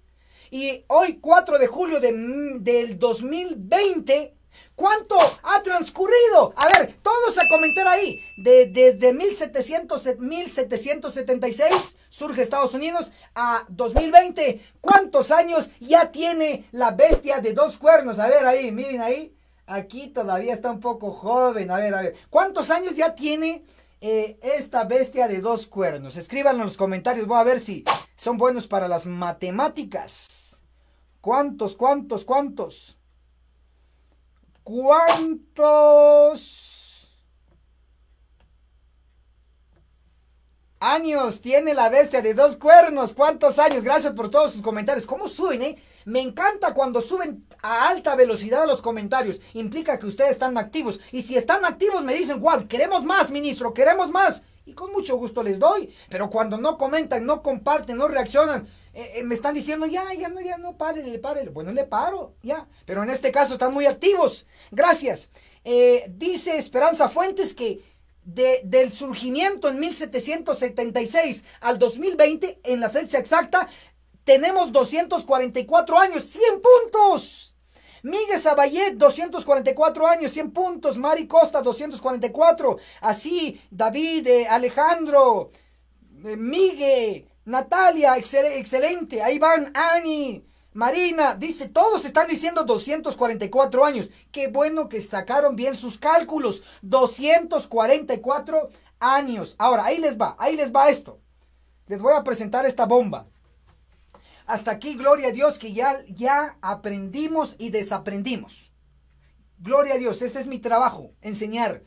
Y hoy 4 de julio del 2020 ¿Cuánto ha transcurrido? A ver, todos a comentar ahí. Desde 1776 surge Estados Unidos a 2020. ¿Cuántos años ya tiene la bestia de dos cuernos? A ver ahí, miren ahí. Aquí todavía está un poco joven. A ver, a ver. ¿Cuántos años ya tiene eh, esta bestia de dos cuernos? Escríbanlo en los comentarios. Voy a ver si son buenos para las matemáticas. ¿Cuántos, cuántos, cuántos? ¿Cuántos años tiene la bestia de dos cuernos? ¿Cuántos años? Gracias por todos sus comentarios. ¿Cómo suben, eh? Me encanta cuando suben a alta velocidad los comentarios. Implica que ustedes están activos. Y si están activos me dicen, ¿cuál? queremos más, ministro, queremos más. Y con mucho gusto les doy. Pero cuando no comentan, no comparten, no reaccionan, eh, eh, me están diciendo, ya, ya no, ya no, le paren Bueno, le paro, ya. Pero en este caso están muy activos. Gracias. Eh, dice Esperanza Fuentes que del surgimiento en 1776 al 2020, en la fecha exacta, tenemos 244 años, 100 puntos. Miguel Zaballet, 244 años, 100 puntos. Mari Costa, 244. Así, David, Alejandro, Miguel, Natalia, excelente. Ahí van Ani, Marina. Dice, todos están diciendo 244 años. Qué bueno que sacaron bien sus cálculos. 244 años. Ahora, ahí les va, ahí les va esto. Les voy a presentar esta bomba. Hasta aquí, gloria a Dios, que ya, ya aprendimos y desaprendimos. Gloria a Dios, ese es mi trabajo, enseñar.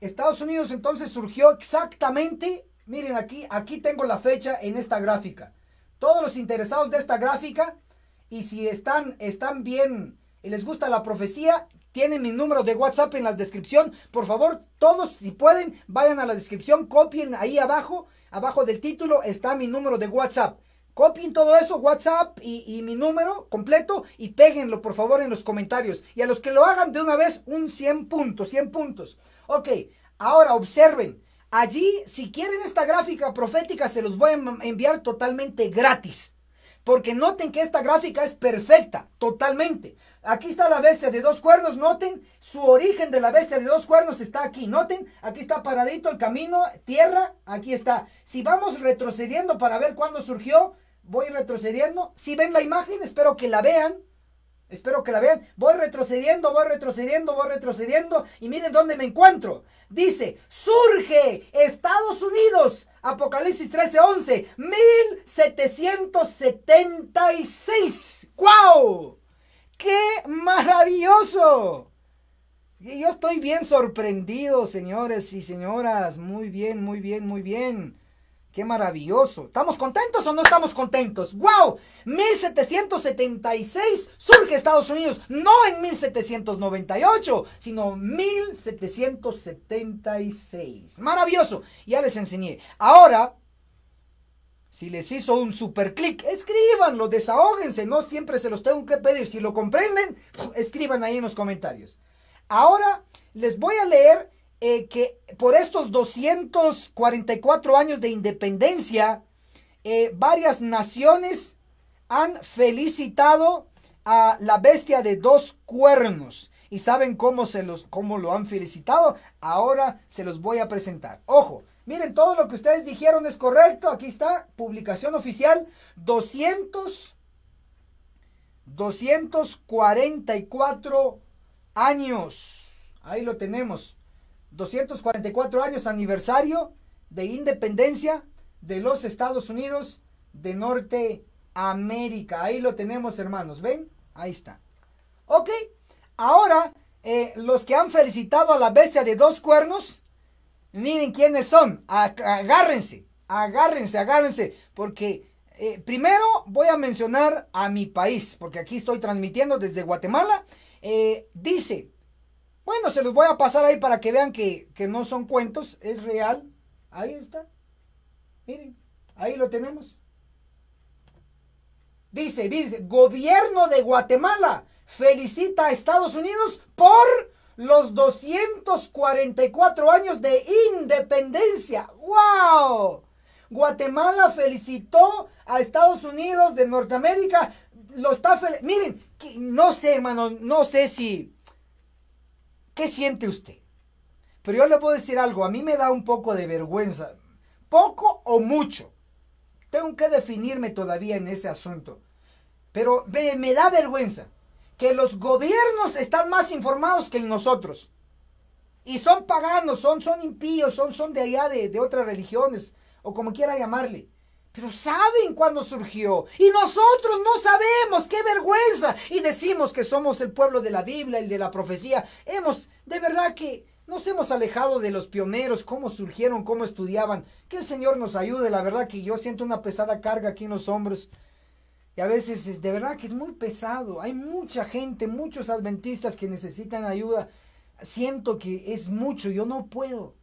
Estados Unidos entonces surgió exactamente Miren aquí, aquí tengo la fecha en esta gráfica. Todos los interesados de esta gráfica y si están, están bien y les gusta la profecía, tienen mi número de WhatsApp en la descripción. Por favor, todos si pueden, vayan a la descripción, copien ahí abajo, abajo del título está mi número de WhatsApp. Copien todo eso, WhatsApp y, mi número completo y péguenlo por favor en los comentarios. Y a los que lo hagan de una vez, un 100 puntos, 100 puntos. Ok, ahora observen. Allí, si quieren esta gráfica profética, se los voy a enviar totalmente gratis. Porque noten que esta gráfica es perfecta, totalmente. Aquí está la bestia de dos cuernos, noten, su origen de la bestia de dos cuernos está aquí, noten, aquí está paradito el camino, tierra, aquí está. Si vamos retrocediendo para ver cuándo surgió, voy retrocediendo. Si ven la imagen, espero que la vean. Espero que la vean. Voy retrocediendo, voy retrocediendo, voy retrocediendo. Y miren dónde me encuentro. Dice, surge Estados Unidos. Apocalipsis 13:11, 1776. ¡Guau! ¡Qué maravilloso! Yo estoy bien sorprendido, señores y señoras. Muy bien, muy bien, muy bien. Qué maravilloso. ¿Estamos contentos o no estamos contentos? ¡Wow! 1776 surge Estados Unidos, no en 1798, sino 1776. Maravilloso. Ya les enseñé. Ahora, si les hizo un super clic, escríbanlo, desahóguense. No siempre se los tengo que pedir. Si lo comprenden, escriban ahí en los comentarios. Ahora les voy a leer eh, que por estos 244 años de independencia, eh, varias naciones han felicitado a la bestia de dos cuernos. ¿Y saben cómo, se los, cómo lo han felicitado? Ahora se los voy a presentar. Ojo, miren, todo lo que ustedes dijeron es correcto. Aquí está, publicación oficial, 200, 244 años. Ahí lo tenemos. 244 años aniversario de independencia de los Estados Unidos de Norteamérica. Ahí lo tenemos, hermanos. ¿Ven? Ahí está. Ok. Ahora, eh, los que han felicitado a la bestia de dos cuernos, miren quiénes son. Agárrense, agárrense, agárrense. Porque eh, primero voy a mencionar a mi país, porque aquí estoy transmitiendo desde Guatemala. Eh, dice, bueno, se los voy a pasar ahí para que vean que, no son cuentos, es real. Ahí está. Miren, ahí lo tenemos. Dice, dice, gobierno de Guatemala felicita a Estados Unidos por los 244 años de independencia. ¡Wow! Guatemala felicitó a Estados Unidos de Norteamérica. Lo está Miren, no sé, hermano, no sé si ¿Qué siente usted? Pero yo le puedo decir algo, a mí me da un poco de vergüenza, poco o mucho. Tengo que definirme todavía en ese asunto. Pero me, da vergüenza que los gobiernos están más informados que nosotros. Y son paganos, son, son impíos, son, son de allá de, de otras religiones, o como quiera llamarle. Pero saben cuándo surgió. Y nosotros no sabemos. ¡Qué vergüenza! Y decimos que somos el pueblo de la Biblia, el de la profecía. Hemos, de verdad que nos hemos alejado de los pioneros, cómo surgieron, cómo estudiaban. Que el Señor nos ayude. La verdad que yo siento una pesada carga aquí en los hombros. Y a veces es de verdad que es muy pesado. Hay mucha gente, muchos adventistas que necesitan ayuda. Siento que es mucho. Yo no puedo.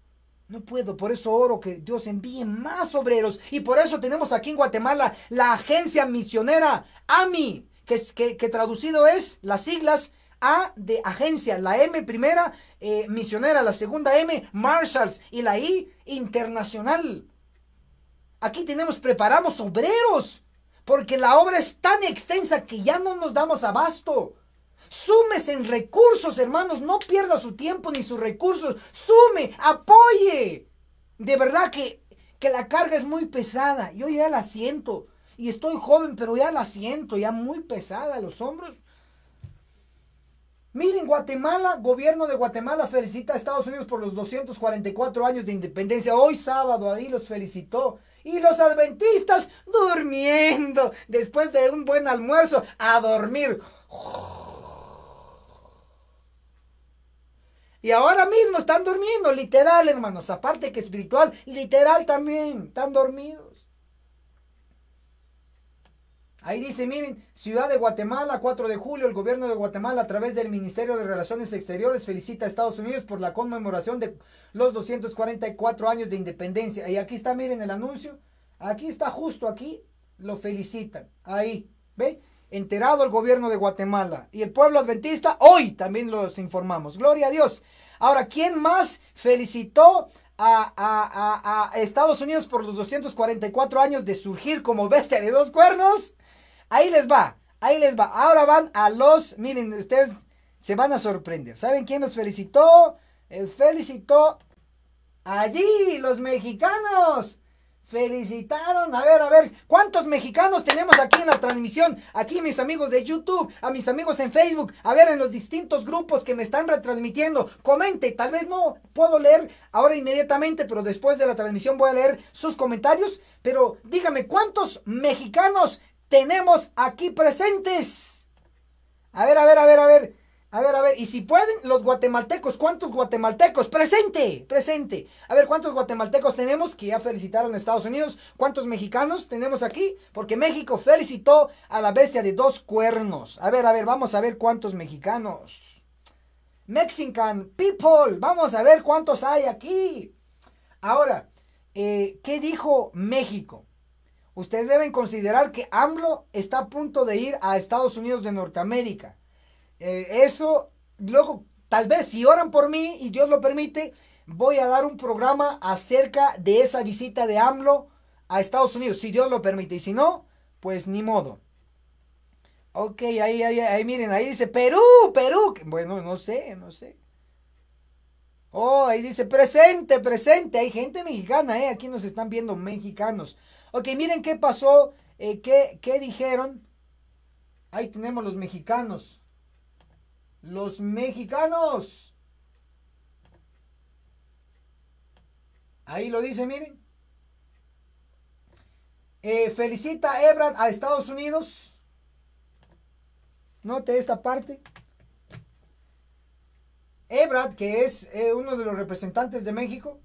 No puedo, por eso oro que Dios envíe más obreros. Y por eso tenemos aquí en Guatemala la agencia misionera AMI, que, que, traducido es las siglas A de agencia, la M primera eh, misionera, la segunda M Marshalls y la I internacional. Aquí tenemos, preparamos obreros, porque la obra es tan extensa que ya no nos damos abasto. Sumes en recursos, hermanos. No pierda su tiempo ni sus recursos. Sume, apoye. De verdad que, que la carga es muy pesada. Yo ya la siento. Y estoy joven, pero ya la siento. Ya muy pesada los hombros. Miren, Guatemala, gobierno de Guatemala felicita a Estados Unidos por los 244 años de independencia. Hoy sábado ahí los felicitó. Y los adventistas durmiendo después de un buen almuerzo a dormir. Y ahora mismo están durmiendo, literal, hermanos. Aparte que espiritual, literal también, están dormidos. Ahí dice, miren, Ciudad de Guatemala, 4 de julio, el gobierno de Guatemala a través del Ministerio de Relaciones Exteriores felicita a Estados Unidos por la conmemoración de los 244 años de independencia. Y aquí está, miren el anuncio. Aquí está justo aquí, lo felicitan. Ahí, ¿ve? enterado el gobierno de Guatemala y el pueblo adventista, hoy también los informamos. Gloria a Dios. Ahora, ¿quién más felicitó a, Estados Unidos por los 244 años de surgir como bestia de dos cuernos? Ahí les va, ahí les va. Ahora van a los, miren, ustedes se van a sorprender. ¿Saben quién los felicitó? El felicitó allí, los mexicanos. Felicitaron, a ver, a ver, ¿cuántos mexicanos tenemos aquí en la transmisión? Aquí mis amigos de YouTube, a mis amigos en Facebook, a ver en los distintos grupos que me están retransmitiendo. Comente, tal vez no puedo leer ahora inmediatamente, pero después de la transmisión voy a leer sus comentarios. Pero dígame, ¿cuántos mexicanos tenemos aquí presentes? A ver, a ver, a ver, a ver. A ver, a ver, y si pueden, los guatemaltecos, ¿cuántos guatemaltecos? Presente, presente. A ver, ¿cuántos guatemaltecos tenemos que ya felicitaron a Estados Unidos? ¿Cuántos mexicanos tenemos aquí? Porque México felicitó a la bestia de dos cuernos. A ver, a ver, vamos a ver cuántos mexicanos. Mexican people, vamos a ver cuántos hay aquí. Ahora, eh, ¿qué dijo México? Ustedes deben considerar que AMLO está a punto de ir a Estados Unidos de Norteamérica. Eh, eso, luego, tal vez si oran por mí y Dios lo permite, voy a dar un programa acerca de esa visita de AMLO a Estados Unidos, si Dios lo permite. Y si no, pues ni modo. Ok, ahí, ahí, ahí, miren, ahí dice Perú, Perú. Bueno, no sé, no sé. Oh, ahí dice presente, presente. Hay gente mexicana, ¿eh? Aquí nos están viendo mexicanos. Ok, miren qué pasó, eh, qué, qué dijeron. Ahí tenemos los mexicanos los mexicanos. Ahí lo dice, miren. Eh, felicita Ebrard a Estados Unidos. Note esta parte. Ebrard, que es eh, uno de los representantes de México,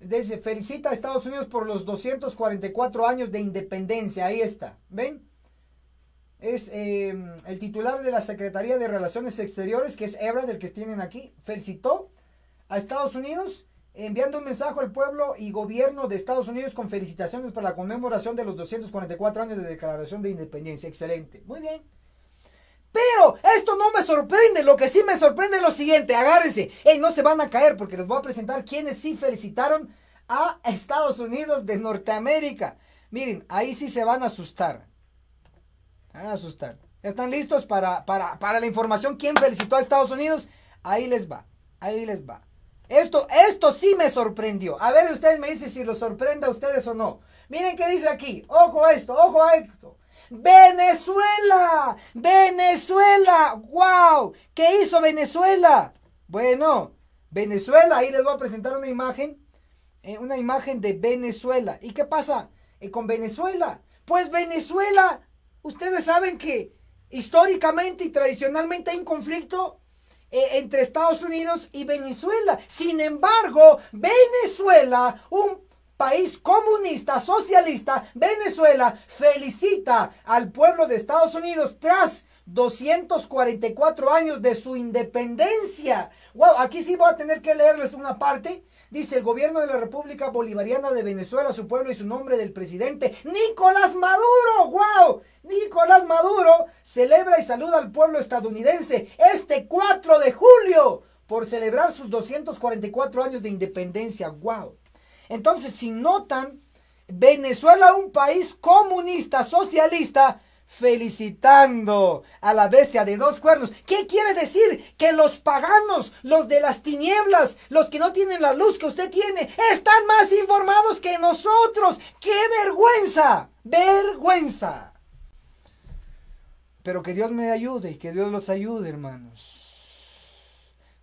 dice, felicita a Estados Unidos por los 244 años de independencia. Ahí está. ¿Ven? es em, el titular de la Secretaría de Relaciones Exteriores, que es Ebra, del que tienen aquí, felicitó a Estados Unidos enviando un mensaje al pueblo y gobierno de Estados Unidos con felicitaciones para la conmemoración de los 244 años de declaración de independencia. Excelente, muy bien. Pero esto no me sorprende, lo que sí me sorprende es lo siguiente, agárrense, no se van a caer porque les voy a presentar quienes sí felicitaron a Estados Unidos de Norteamérica. Miren, ahí sí se van a asustar. Van ah, a asustar. están listos para, la información? ¿Quién felicitó a Estados Unidos? Ahí les va. Ahí les va. Esto, esto sí me sorprendió. A ver, ustedes me dicen si lo sorprende a ustedes o no. Miren qué dice aquí. Ojo a esto, ojo esto. Venezuela, Venezuela, wow. ¿Qué hizo Venezuela? Bueno, Venezuela, ahí les voy a presentar una imagen, eh, una imagen de Venezuela. ¿Y qué pasa eh, con Venezuela? Pues Venezuela Ustedes saben que históricamente y tradicionalmente hay un conflicto eh, entre Estados Unidos y Venezuela. Sin embargo, Venezuela, un país comunista, socialista, Venezuela felicita al pueblo de Estados Unidos tras 244 años de su independencia. Wow, aquí sí voy a tener que leerles una parte Dice el gobierno de la República Bolivariana de Venezuela, su pueblo y su nombre del presidente Nicolás Maduro. ¡Wow! Nicolás Maduro celebra y saluda al pueblo estadounidense este 4 de julio por celebrar sus 244 años de independencia. ¡Wow! Entonces, si notan, Venezuela, un país comunista, socialista, felicitando a la bestia de dos cuernos. ¿Qué quiere decir? Que los paganos, los de las tinieblas, los que no tienen la luz que usted tiene, están más informados que nosotros. ¡Qué vergüenza! ¡Vergüenza! Pero que Dios me ayude y que Dios los ayude, hermanos.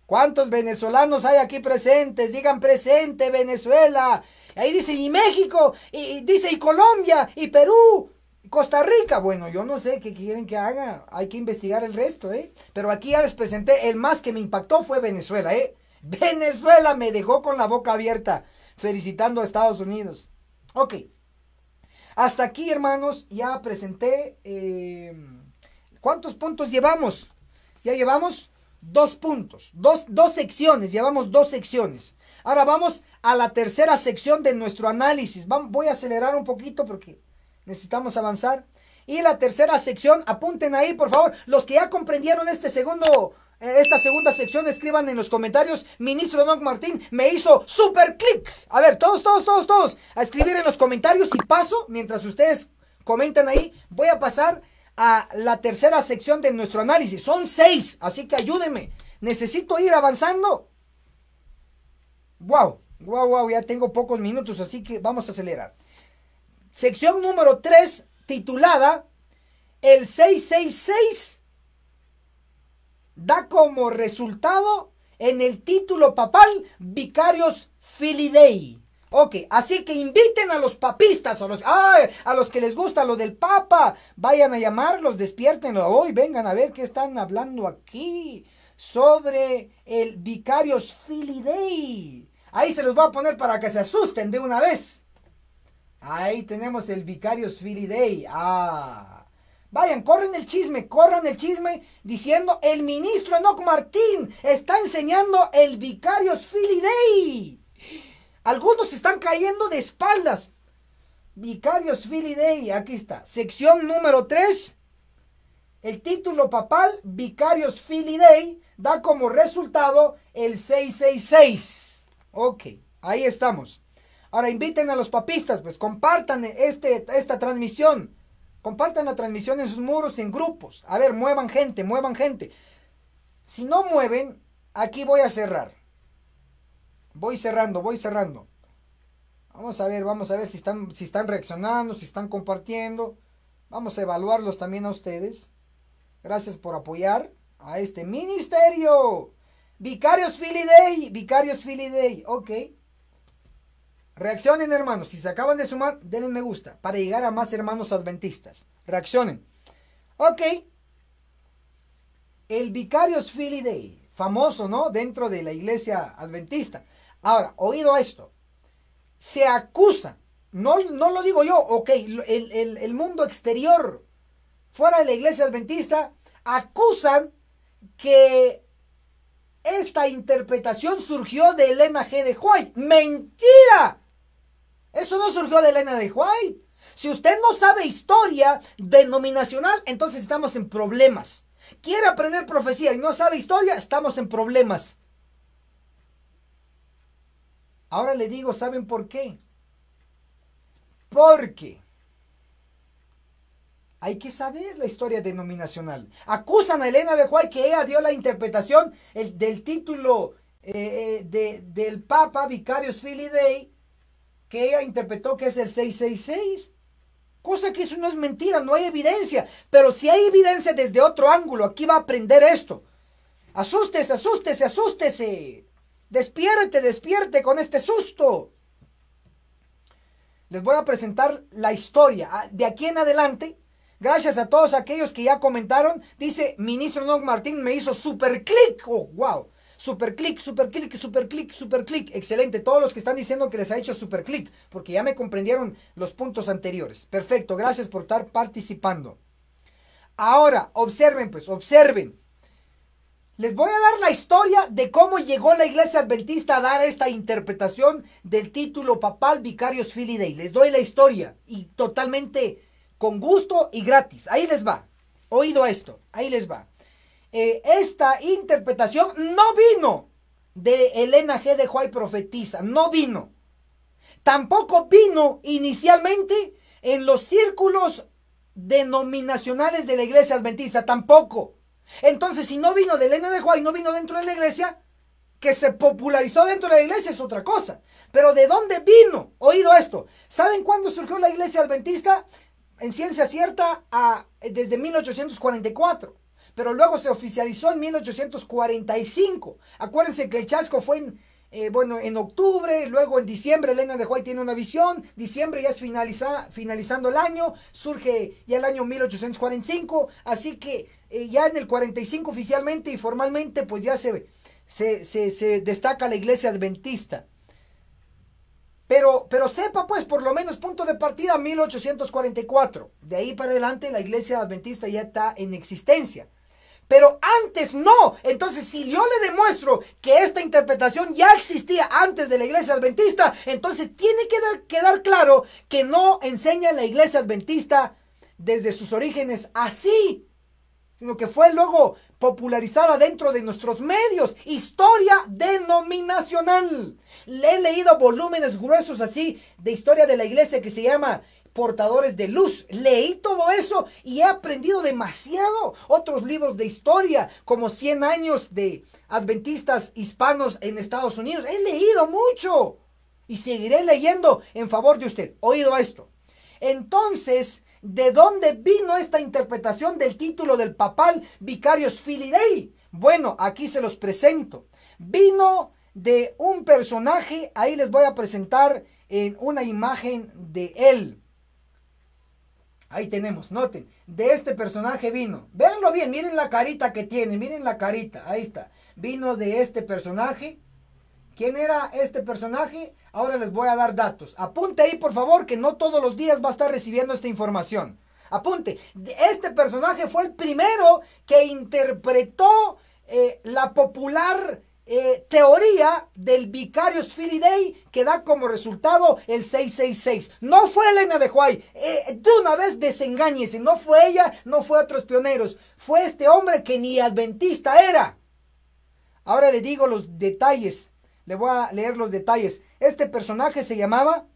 ¿Cuántos venezolanos hay aquí presentes? Digan presente Venezuela. Ahí dicen y México, y, dice y Colombia, y Perú, Costa Rica, bueno, yo no sé qué quieren que haga, hay que investigar el resto, ¿eh? Pero aquí ya les presenté, el más que me impactó fue Venezuela, ¿eh? Venezuela me dejó con la boca abierta, felicitando a Estados Unidos. Ok, hasta aquí, hermanos, ya presenté, eh, ¿cuántos puntos llevamos? Ya llevamos dos puntos, dos secciones, llevamos dos secciones. Ahora vamos a la tercera sección de nuestro análisis. Voy a acelerar un poquito porque Necesitamos avanzar. Y la tercera sección, apunten ahí, por favor. Los que ya comprendieron este segundo, eh, esta segunda sección, escriban en los comentarios. Ministro Don Martín me hizo super clic. A ver, todos, todos, todos, todos, a escribir en los comentarios y paso, mientras ustedes comentan ahí, voy a pasar a la tercera sección de nuestro análisis. Son seis, así que ayúdenme. Necesito ir avanzando. Wow, wow, wow, ya tengo pocos minutos, así que vamos a acelerar sección número 3 titulada El 666 da como resultado en el título papal Vicarios Filidei. Ok, así que inviten a los papistas, a los, a los que les gusta lo del papa, vayan a llamarlos, despiértenlo hoy, vengan a ver qué están hablando aquí sobre el Vicarios Filidei. Ahí se los voy a poner para que se asusten de una vez. Ahí tenemos el Vicarios Filidei. Ah. Vayan, corren el chisme, corran el chisme diciendo el ministro Enoc Martín está enseñando el Vicarios Day. Algunos están cayendo de espaldas. Vicarios Day, aquí está. Sección número 3. El título papal Vicarios Day da como resultado el 666. Ok, ahí estamos. Ahora inviten a los papistas, pues compartan este, esta transmisión. Compartan la transmisión en sus muros, en grupos. A ver, muevan gente, muevan gente. Si no mueven, aquí voy a cerrar. Voy cerrando, voy cerrando. Vamos a ver, vamos a ver si están, si están reaccionando, si están compartiendo. Vamos a evaluarlos también a ustedes. Gracias por apoyar a este ministerio. Vicarios Day, Vicarios Day. ok. Reaccionen, hermanos. Si se acaban de sumar, denle me gusta para llegar a más hermanos adventistas. Reaccionen. Ok. El vicario Philly Day, famoso, ¿no? Dentro de la iglesia adventista. Ahora, oído esto, se acusa, no, no lo digo yo, ok, el, el mundo exterior, fuera de la iglesia adventista, acusan que esta interpretación surgió de Elena G. de Hoy. ¡Mentira! Eso no surgió de Elena de White. Si usted no sabe historia denominacional, entonces estamos en problemas. Quiere aprender profecía y no sabe historia, estamos en problemas. Ahora le digo, ¿saben por qué? Porque hay que saber la historia denominacional. Acusan a Elena de White que ella dio la interpretación del título eh, eh, del Papa Vicarius Filidei ella interpretó que es el 666. Cosa que eso no es mentira, no hay evidencia. Pero si hay evidencia desde otro ángulo, aquí va a aprender esto. Asústese, asústese, asústese. Despierte, despierte con este susto. Les voy a presentar la historia. Ah, de aquí en adelante, gracias a todos aquellos que ya comentaron, dice ministro Nog Martín, me hizo super clic. Oh, wow. Super clic, super clic, super clic, super clic, Excelente. Todos los que están diciendo que les ha hecho super clic, porque ya me comprendieron los puntos anteriores. Perfecto. Gracias por estar participando. Ahora, observen, pues, observen. Les voy a dar la historia de cómo llegó la iglesia adventista a dar esta interpretación del título papal Vicarios Filidei, Les doy la historia y totalmente con gusto y gratis. Ahí les va. Oído esto, ahí les va. Eh, esta interpretación no vino de Elena G. de Juárez Profetiza, no vino. Tampoco vino inicialmente en los círculos denominacionales de la iglesia adventista, tampoco. Entonces, si no vino de Elena de Juárez, no vino dentro de la iglesia, que se popularizó dentro de la iglesia es otra cosa. Pero ¿de dónde vino? Oído esto. ¿Saben cuándo surgió la iglesia adventista? En ciencia cierta, a, desde 1844 pero luego se oficializó en 1845. Acuérdense que el chasco fue en, eh, bueno, en octubre, luego en diciembre Elena de White tiene una visión, diciembre ya es finalizando el año, surge ya el año 1845, así que eh, ya en el 45 oficialmente y formalmente pues ya se, se, destaca la iglesia adventista. Pero, pero, sepa, pues, por lo menos punto de partida 1844. De ahí para adelante la iglesia adventista ya está en existencia pero antes no. Entonces, si yo le demuestro que esta interpretación ya existía antes de la iglesia adventista, entonces tiene que quedar claro que no enseña la iglesia adventista desde sus orígenes así, sino que fue luego popularizada dentro de nuestros medios, historia denominacional. Le he leído volúmenes gruesos así de historia de la iglesia que se llama portadores de luz. Leí todo eso y he aprendido demasiado. Otros libros de historia, como 100 años de adventistas hispanos en Estados Unidos. He leído mucho y seguiré leyendo en favor de usted. Oído esto. Entonces, ¿de dónde vino esta interpretación del título del papal Vicarios Filidei? Bueno, aquí se los presento. Vino de un personaje, ahí les voy a presentar en una imagen de él. Ahí tenemos, noten, de este personaje vino. Véanlo bien, miren la carita que tiene, miren la carita, ahí está. Vino de este personaje. ¿Quién era este personaje? Ahora les voy a dar datos. Apunte ahí, por favor, que no todos los días va a estar recibiendo esta información. Apunte, este personaje fue el primero que interpretó eh, la popular eh, teoría del vicario Philiday que da como resultado el 666. No fue Elena de Huay. Eh, de una vez desengañese No fue ella, no fue otros pioneros. Fue este hombre que ni adventista era. Ahora le digo los detalles. Le voy a leer los detalles. Este personaje se llamaba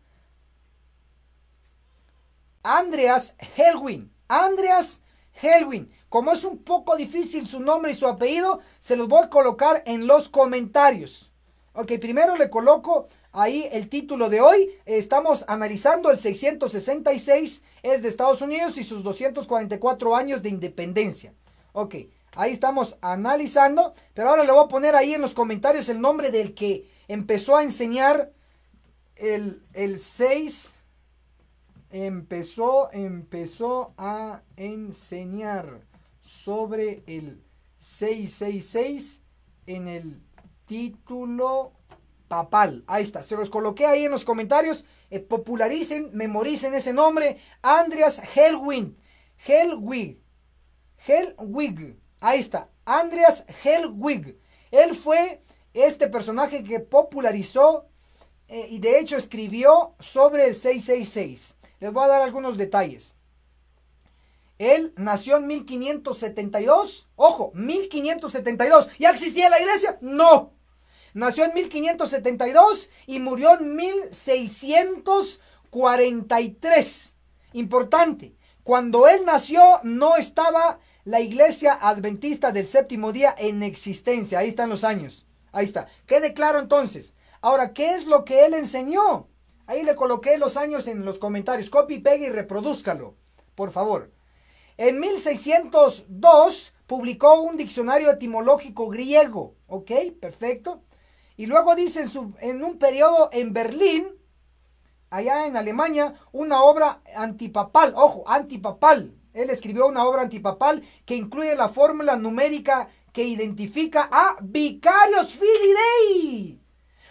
Andreas Helwin. Andreas Helwin. Como es un poco difícil su nombre y su apellido, se los voy a colocar en los comentarios. Ok, primero le coloco ahí el título de hoy. Estamos analizando el 666, es de Estados Unidos y sus 244 años de independencia. Ok, ahí estamos analizando, pero ahora le voy a poner ahí en los comentarios el nombre del que empezó a enseñar el, el 6 empezó, empezó a enseñar sobre el 666 en el título papal. Ahí está, se los coloqué ahí en los comentarios. Eh, popularicen, memoricen ese nombre. Andreas Helwig. Helwig. Helwig. Ahí está, Andreas Helwig. Él fue este personaje que popularizó eh, y de hecho escribió sobre el 666. Les voy a dar algunos detalles. Él nació en 1572. Ojo, 1572. ¿Ya existía la iglesia? No. Nació en 1572 y murió en 1643. Importante. Cuando él nació no estaba la iglesia adventista del séptimo día en existencia. Ahí están los años. Ahí está. Quede claro entonces. Ahora, ¿qué es lo que él enseñó? Ahí le coloqué los años en los comentarios. Copy, pegue y reproduzcalo, por favor. En 1602 publicó un diccionario etimológico griego. ¿Ok? Perfecto. Y luego dice en, un periodo en Berlín, allá en Alemania, una obra antipapal. Ojo, antipapal. Él escribió una obra antipapal que incluye la fórmula numérica que identifica a Vicarios Filidei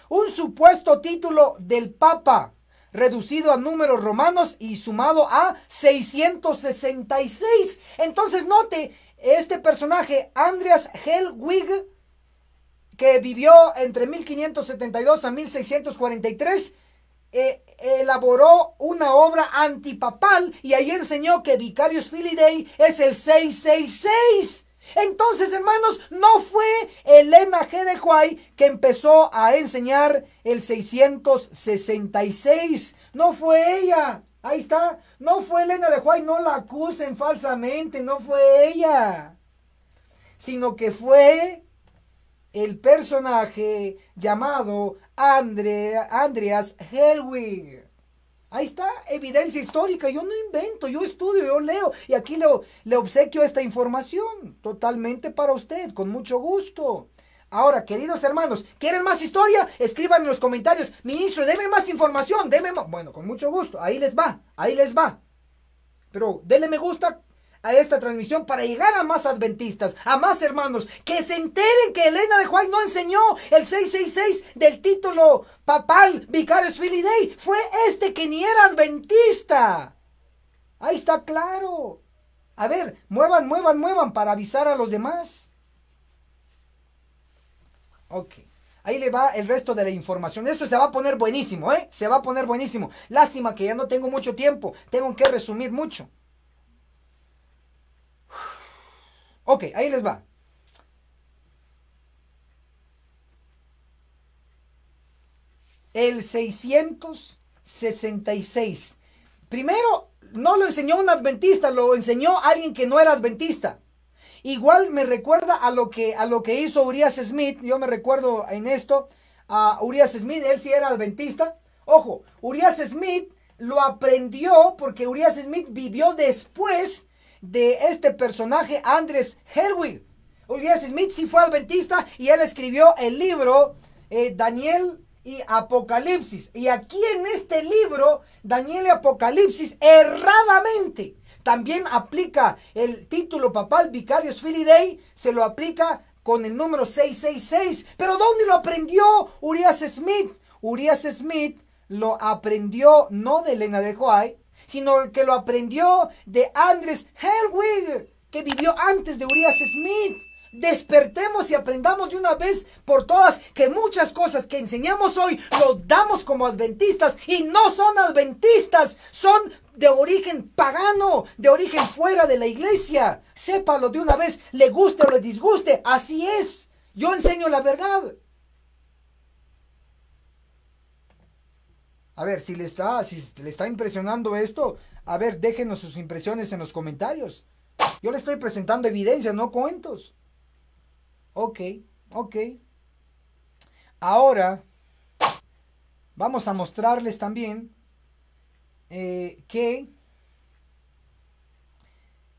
un supuesto título del Papa reducido a números romanos y sumado a 666. Entonces note, este personaje, Andreas Helwig, que vivió entre 1572 a 1643, eh, elaboró una obra antipapal y ahí enseñó que Vicarius Filidei es el 666. Entonces, hermanos, no fue Elena G. de Huay que empezó a enseñar el 666. No fue ella. Ahí está. No fue Elena de Huay. No la acusen falsamente. No fue ella. Sino que fue el personaje llamado Andrea, Andreas Helwig. Ahí está, evidencia histórica. Yo no invento, yo estudio, yo leo. Y aquí le, obsequio esta información totalmente para usted, con mucho gusto. Ahora, queridos hermanos, ¿quieren más historia? Escriban en los comentarios. Ministro, deme más información, deme más. Bueno, con mucho gusto. Ahí les va, ahí les va. Pero denle me gusta, a esta transmisión para llegar a más adventistas, a más hermanos, que se enteren que Elena de Juárez no enseñó el 666 del título papal Vicarius Filii fue este que ni era adventista. Ahí está claro. A ver, muevan, muevan, muevan para avisar a los demás. Ok. Ahí le va el resto de la información. Esto se va a poner buenísimo, ¿eh? Se va a poner buenísimo. Lástima que ya no tengo mucho tiempo. Tengo que resumir mucho. Ok, ahí les va. El 666. Primero, no lo enseñó un adventista, lo enseñó alguien que no era adventista. Igual me recuerda a lo que, a lo que hizo Urias Smith. Yo me recuerdo en esto a Urias Smith. Él sí era adventista. Ojo, Urias Smith lo aprendió porque Urias Smith vivió después de este personaje, Andrés Helwig. Urias Smith sí fue adventista y él escribió el libro eh, Daniel y Apocalipsis. Y aquí en este libro, Daniel y Apocalipsis, erradamente, también aplica el título papal Vicarius Filii Dei, se lo aplica con el número 666. Pero ¿dónde lo aprendió Urias Smith? Urias Smith lo aprendió no de Elena de Hawaii sino que lo aprendió de Andrés Helwig, que vivió antes de Urias Smith. Despertemos y aprendamos de una vez por todas que muchas cosas que enseñamos hoy lo damos como adventistas y no son adventistas, son de origen pagano, de origen fuera de la iglesia. Sépalo de una vez, le guste o le disguste, así es. Yo enseño la verdad. A ver, si le está, si le está impresionando esto, a ver, déjenos sus impresiones en los comentarios. Yo le estoy presentando evidencia, no cuentos. Ok, ok. Ahora vamos a mostrarles también eh, que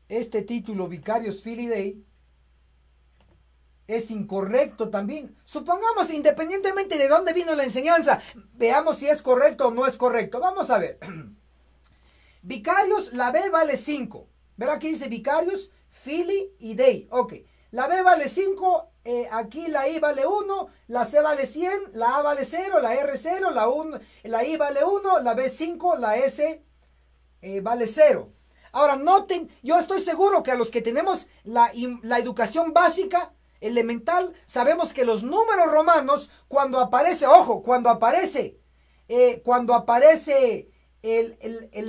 este título Vicarios Philly Day es incorrecto también. Supongamos, independientemente de dónde vino la enseñanza, veamos si es correcto o no es correcto. Vamos a ver. Vicarios, la B vale 5. Verá Aquí dice Vicarios, Philly y Day. Ok. La B vale 5, eh, aquí la I vale 1, la C vale 100, la A vale 0, la R 0, la, la I vale 1, la B 5, la S eh, vale 0. Ahora, noten, yo estoy seguro que a los que tenemos la, la educación básica, elemental, sabemos que los números romanos, cuando aparece, ojo, cuando aparece, eh, cuando aparece el,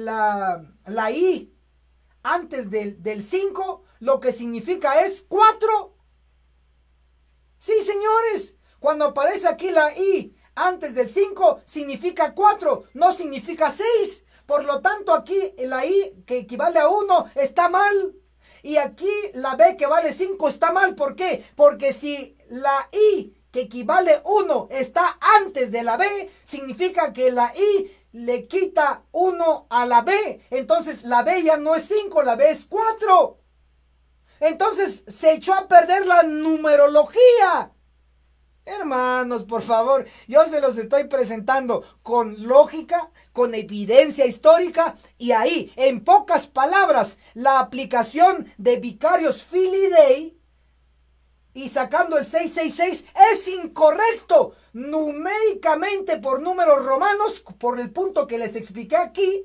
la, la, I antes del 5, lo que significa es 4. Sí, señores, cuando aparece aquí la I antes del 5, significa 4, no significa 6. Por lo tanto, aquí la I que equivale a 1 está mal. Y aquí la B que vale 5 está mal. ¿Por qué? Porque si la I que equivale 1 está antes de la B, significa que la I le quita 1 a la B. Entonces la B ya no es 5, la B es 4. Entonces se echó a perder la numerología. Hermanos, por favor, yo se los estoy presentando con lógica, con evidencia histórica y ahí, en pocas palabras, la aplicación de vicarios Filidei y sacando el 666 es incorrecto numéricamente por números romanos, por el punto que les expliqué aquí,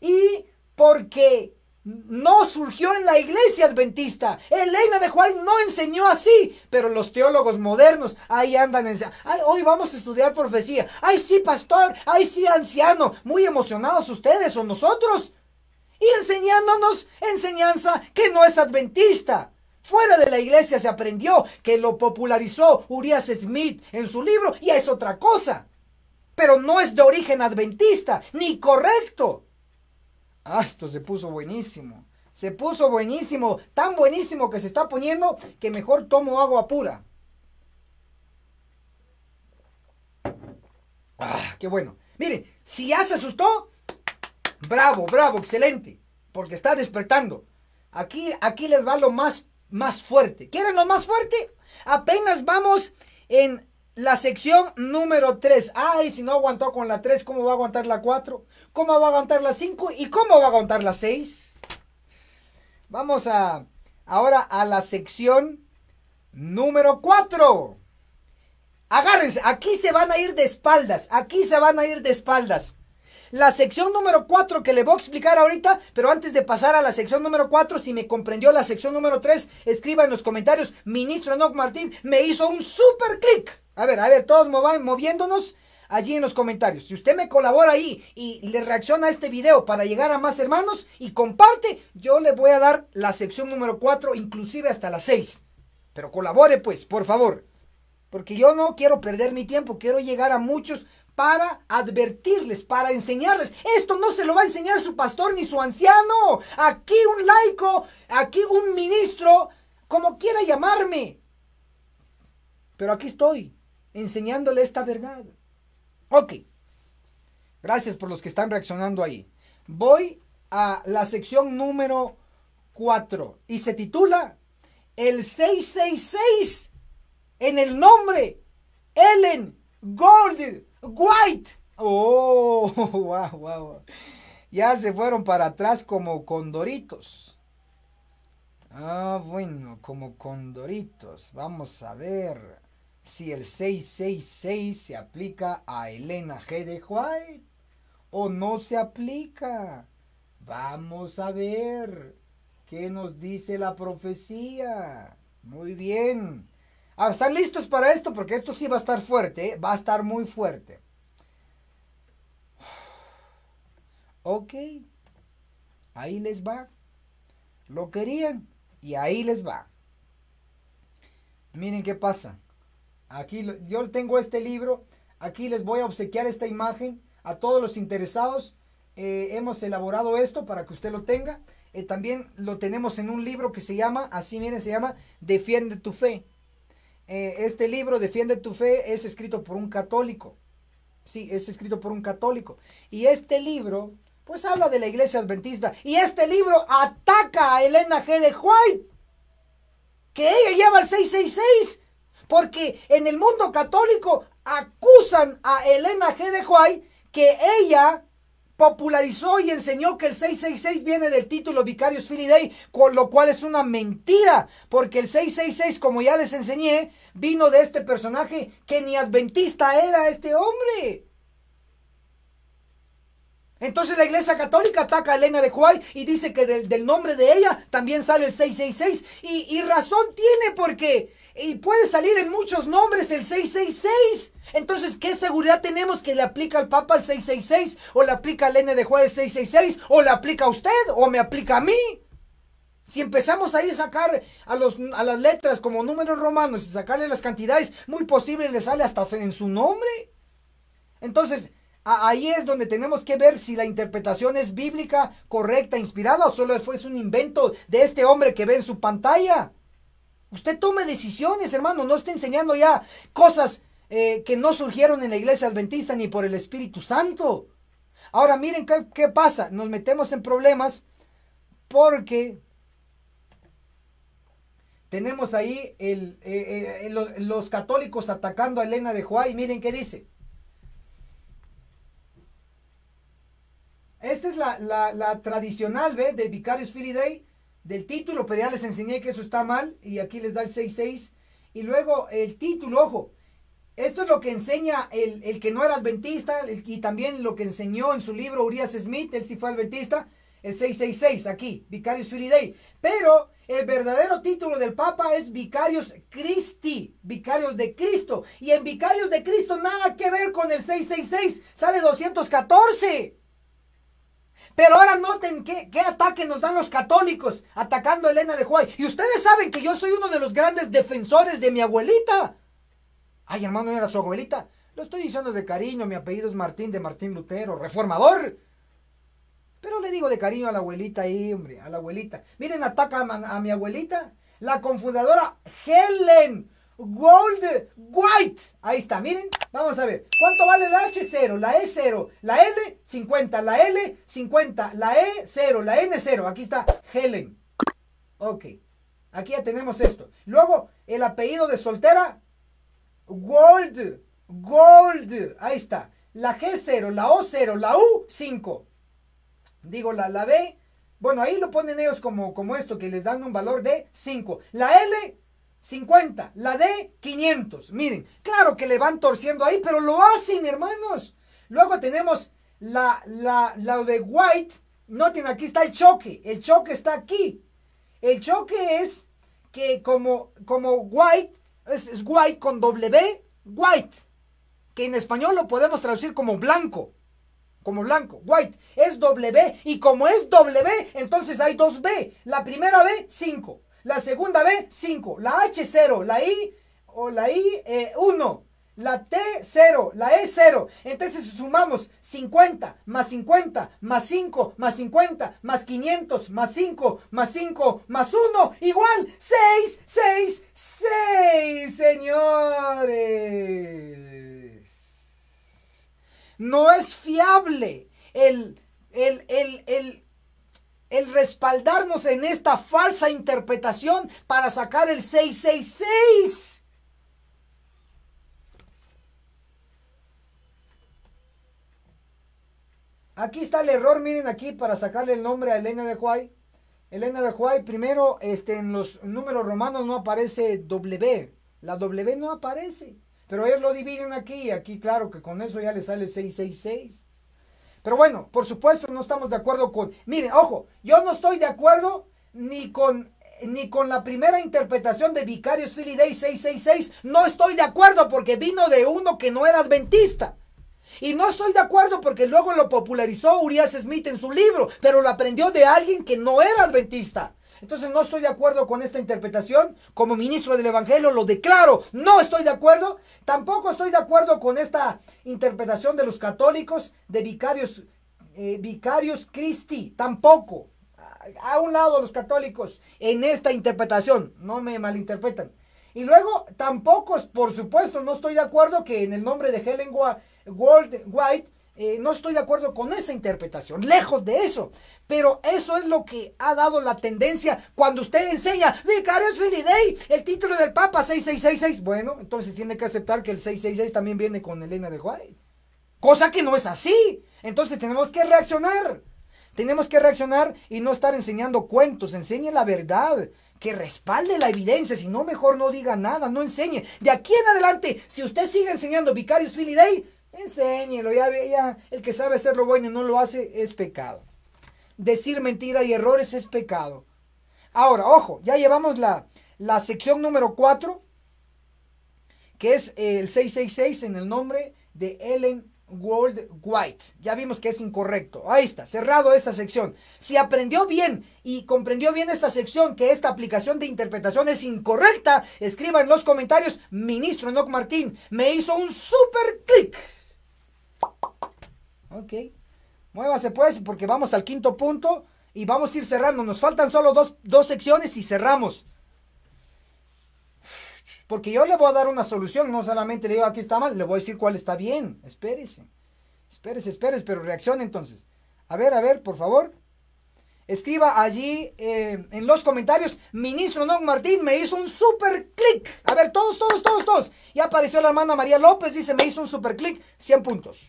y porque no surgió en la iglesia adventista. Elena de Juan no enseñó así, pero los teólogos modernos ahí andan en... hoy vamos a estudiar profecía. Ay, sí, pastor. Ay, sí, anciano. Muy emocionados ustedes o nosotros. Y enseñándonos enseñanza que no es adventista. Fuera de la iglesia se aprendió que lo popularizó Urias Smith en su libro y es otra cosa. Pero no es de origen adventista, ni correcto. Ah, esto se puso buenísimo. Se puso buenísimo, tan buenísimo que se está poniendo que mejor tomo agua pura. Ah, qué bueno. Miren, si ya se asustó, bravo, bravo, excelente, porque está despertando. Aquí, aquí les va lo más, más fuerte. ¿Quieren lo más fuerte? Apenas vamos en la sección número 3. Ay, si no aguantó con la 3, ¿cómo va a aguantar la 4? ¿Cómo va a aguantar la 5? ¿Y cómo va a aguantar la 6? Vamos a ahora a la sección número 4. Agárrense, aquí se van a ir de espaldas, aquí se van a ir de espaldas. La sección número 4 que le voy a explicar ahorita, pero antes de pasar a la sección número 4, si me comprendió la sección número 3, escriba en los comentarios, ministro Enoch Martín me hizo un super clic. A ver, a ver, todos moviéndonos allí en los comentarios. Si usted me colabora ahí y le reacciona a este video para llegar a más hermanos y comparte, yo le voy a dar la sección número 4, inclusive hasta las 6. Pero colabore pues, por favor. Porque yo no quiero perder mi tiempo, quiero llegar a muchos para advertirles, para enseñarles. Esto no se lo va a enseñar su pastor ni su anciano. Aquí un laico, aquí un ministro, como quiera llamarme. Pero aquí estoy enseñándole esta verdad. Ok. Gracias por los que están reaccionando ahí. Voy a la sección número 4 y se titula El 666 en el nombre Ellen Gold White. Oh, wow, wow. Ya se fueron para atrás como condoritos. Ah, bueno, como condoritos. Vamos a ver si el 666 se aplica a Elena G. de White o no se aplica. Vamos a ver qué nos dice la profecía. Muy bien. Ah, ¿Están listos para esto porque esto sí va a estar fuerte, ¿eh? va a estar muy fuerte. Ok, ahí les va. Lo querían y ahí les va. Miren qué pasa. Aquí yo tengo este libro, aquí les voy a obsequiar esta imagen a todos los interesados. Eh, hemos elaborado esto para que usted lo tenga. Eh, también lo tenemos en un libro que se llama, así miren, se llama Defiende tu fe. Eh, este libro, Defiende tu fe, es escrito por un católico. Sí, es escrito por un católico. Y este libro, pues habla de la iglesia adventista. Y este libro ataca a Elena G. de White, que ella lleva el 666 porque en el mundo católico acusan a Elena G. de Juárez que ella popularizó y enseñó que el 666 viene del título Vicarios Filidei, con lo cual es una mentira, porque el 666, como ya les enseñé, vino de este personaje que ni adventista era este hombre. Entonces la Iglesia Católica ataca a Elena de Juárez y dice que del, nombre de ella también sale el 666 y, y razón tiene porque y puede salir en muchos nombres el 666. Entonces, ¿qué seguridad tenemos que le aplica al Papa el 666? ¿O le aplica al N de Juárez el 666? ¿O le aplica a usted? ¿O me aplica a mí? Si empezamos ahí a sacar a, los, a las letras como números romanos y sacarle las cantidades, muy posible le sale hasta en su nombre. Entonces, ahí es donde tenemos que ver si la interpretación es bíblica, correcta, inspirada o solo fue un invento de este hombre que ve en su pantalla. Usted tome decisiones, hermano. No está enseñando ya cosas eh, que no surgieron en la iglesia adventista ni por el Espíritu Santo. Ahora miren qué, pasa. Nos metemos en problemas porque tenemos ahí eh, eh, los, católicos atacando a Elena de Juárez. Miren qué dice. Esta es la, tradicional, ¿ve? De Vicarius Filidei del título, pero ya les enseñé que eso está mal y aquí les da el 6 Y luego el título, ojo, esto es lo que enseña el, que no era adventista y también lo que enseñó en su libro Urias Smith, él sí fue adventista, el 666 aquí, Vicarius Filii Dei. Pero el verdadero título del Papa es Vicarius Christi, Vicarios de Cristo. Y en Vicarios de Cristo nada que ver con el 666, sale 214. Pero ahora noten qué, ataque nos dan los católicos atacando a Elena de Huay. Y ustedes saben que yo soy uno de los grandes defensores de mi abuelita. Ay, hermano, era su abuelita. Lo estoy diciendo de cariño, mi apellido es Martín de Martín Lutero, reformador. Pero le digo de cariño a la abuelita ahí, hombre, a la abuelita. Miren, ataca a mi abuelita, la confundadora Helen Gold White. Ahí está, miren. Vamos a ver. ¿Cuánto vale la H0? La E0. La L, 50. La L, 50. La E0. La N0. Aquí está Helen. Ok. Aquí ya tenemos esto. Luego, el apellido de soltera. Gold. Gold. Ahí está. La G0. La O0. La U5. Digo, la, la B. Bueno, ahí lo ponen ellos como, como esto, que les dan un valor de 5. La L, 50, la D 500. Miren, claro que le van torciendo ahí, pero lo hacen, hermanos. Luego tenemos la, la, la de White. Noten, aquí está el choque. El choque está aquí. El choque es que como, como White, es, White con W, White. Que en español lo podemos traducir como blanco. Como blanco, white. Es W. Y como es W, entonces hay dos B. La primera B, 5. La segunda B, 5. La H, 0. La I, o la I, 1. Eh, la T, 0. La E, 0. Entonces, sumamos 50 más 50 más 5 más 50 más 500 más 5 más 5 más 1, igual 6, 6, 6, señores. No es fiable el, el, el, el el respaldarnos en esta falsa interpretación para sacar el 666. Aquí está el error, miren aquí para sacarle el nombre a Elena de Huay. Elena de Huay, primero este, en los números romanos no aparece W. La W no aparece. Pero ellos lo dividen aquí. Y Aquí claro que con eso ya le sale 666. Pero bueno, por supuesto no estamos de acuerdo con... Miren, ojo, yo no estoy de acuerdo ni con ni con la primera interpretación de Vicarios Philly 666 no estoy de acuerdo porque vino de uno que no era adventista. Y no estoy de acuerdo porque luego lo popularizó Urias Smith en su libro, pero lo aprendió de alguien que no era adventista. Entonces no estoy de acuerdo con esta interpretación. Como ministro del Evangelio lo declaro. No estoy de acuerdo. Tampoco estoy de acuerdo con esta interpretación de los católicos de vicarios, eh, vicarios Christi. Tampoco. A, un lado los católicos en esta interpretación. No me malinterpretan. Y luego tampoco, por supuesto, no estoy de acuerdo que en el nombre de Helen White eh, no estoy de acuerdo con esa interpretación, lejos de eso. Pero eso es lo que ha dado la tendencia cuando usted enseña Vicarios Dei... el título del Papa 6666. Bueno, entonces tiene que aceptar que el 666 también viene con Elena de Juárez... Cosa que no es así. Entonces tenemos que reaccionar. Tenemos que reaccionar y no estar enseñando cuentos. Enseñe la verdad que respalde la evidencia, si no mejor no diga nada, no enseñe. De aquí en adelante, si usted sigue enseñando Vicarius Dei enséñelo. Ya, el que sabe hacer lo bueno y no lo hace es pecado. Decir mentira y errores es pecado. Ahora, ojo, ya llevamos la, la sección número 4, que es el 666 en el nombre de Ellen World White. Ya vimos que es incorrecto. Ahí está, cerrado esta sección. Si aprendió bien y comprendió bien esta sección, que esta aplicación de interpretación es incorrecta, escriba en los comentarios, ministro Enoch Martín, me hizo un super clic. Ok. Muévase pues, porque vamos al quinto punto y vamos a ir cerrando. Nos faltan solo dos, secciones y cerramos. Porque yo le voy a dar una solución, no solamente le digo aquí está mal, le voy a decir cuál está bien. Espérese, espérese, espérese, pero reaccione entonces. A ver, a ver, por favor. Escriba allí eh, en los comentarios, ministro No Martín me hizo un super clic. A ver, todos, todos, todos, todos. y apareció la hermana María López, dice me hizo un super clic, 100 puntos.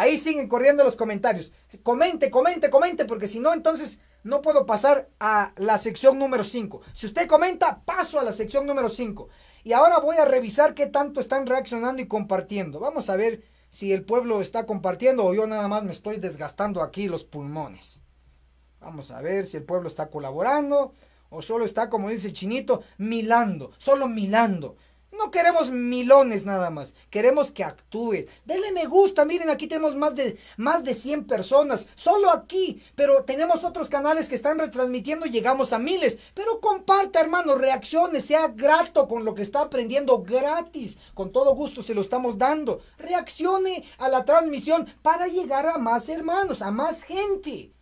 Ahí siguen corriendo los comentarios. Comente, comente, comente, porque si no, entonces no puedo pasar a la sección número 5. Si usted comenta, paso a la sección número 5. Y ahora voy a revisar qué tanto están reaccionando y compartiendo. Vamos a ver si el pueblo está compartiendo o yo nada más me estoy desgastando aquí los pulmones. Vamos a ver si el pueblo está colaborando o solo está, como dice Chinito, milando, solo milando. No queremos milones nada más, queremos que actúen. Denle me gusta, miren, aquí tenemos más de, más de 100 personas, solo aquí, pero tenemos otros canales que están retransmitiendo y llegamos a miles. Pero comparta, hermano, Reaccione. sea grato con lo que está aprendiendo gratis, con todo gusto se lo estamos dando. Reaccione a la transmisión para llegar a más hermanos, a más gente.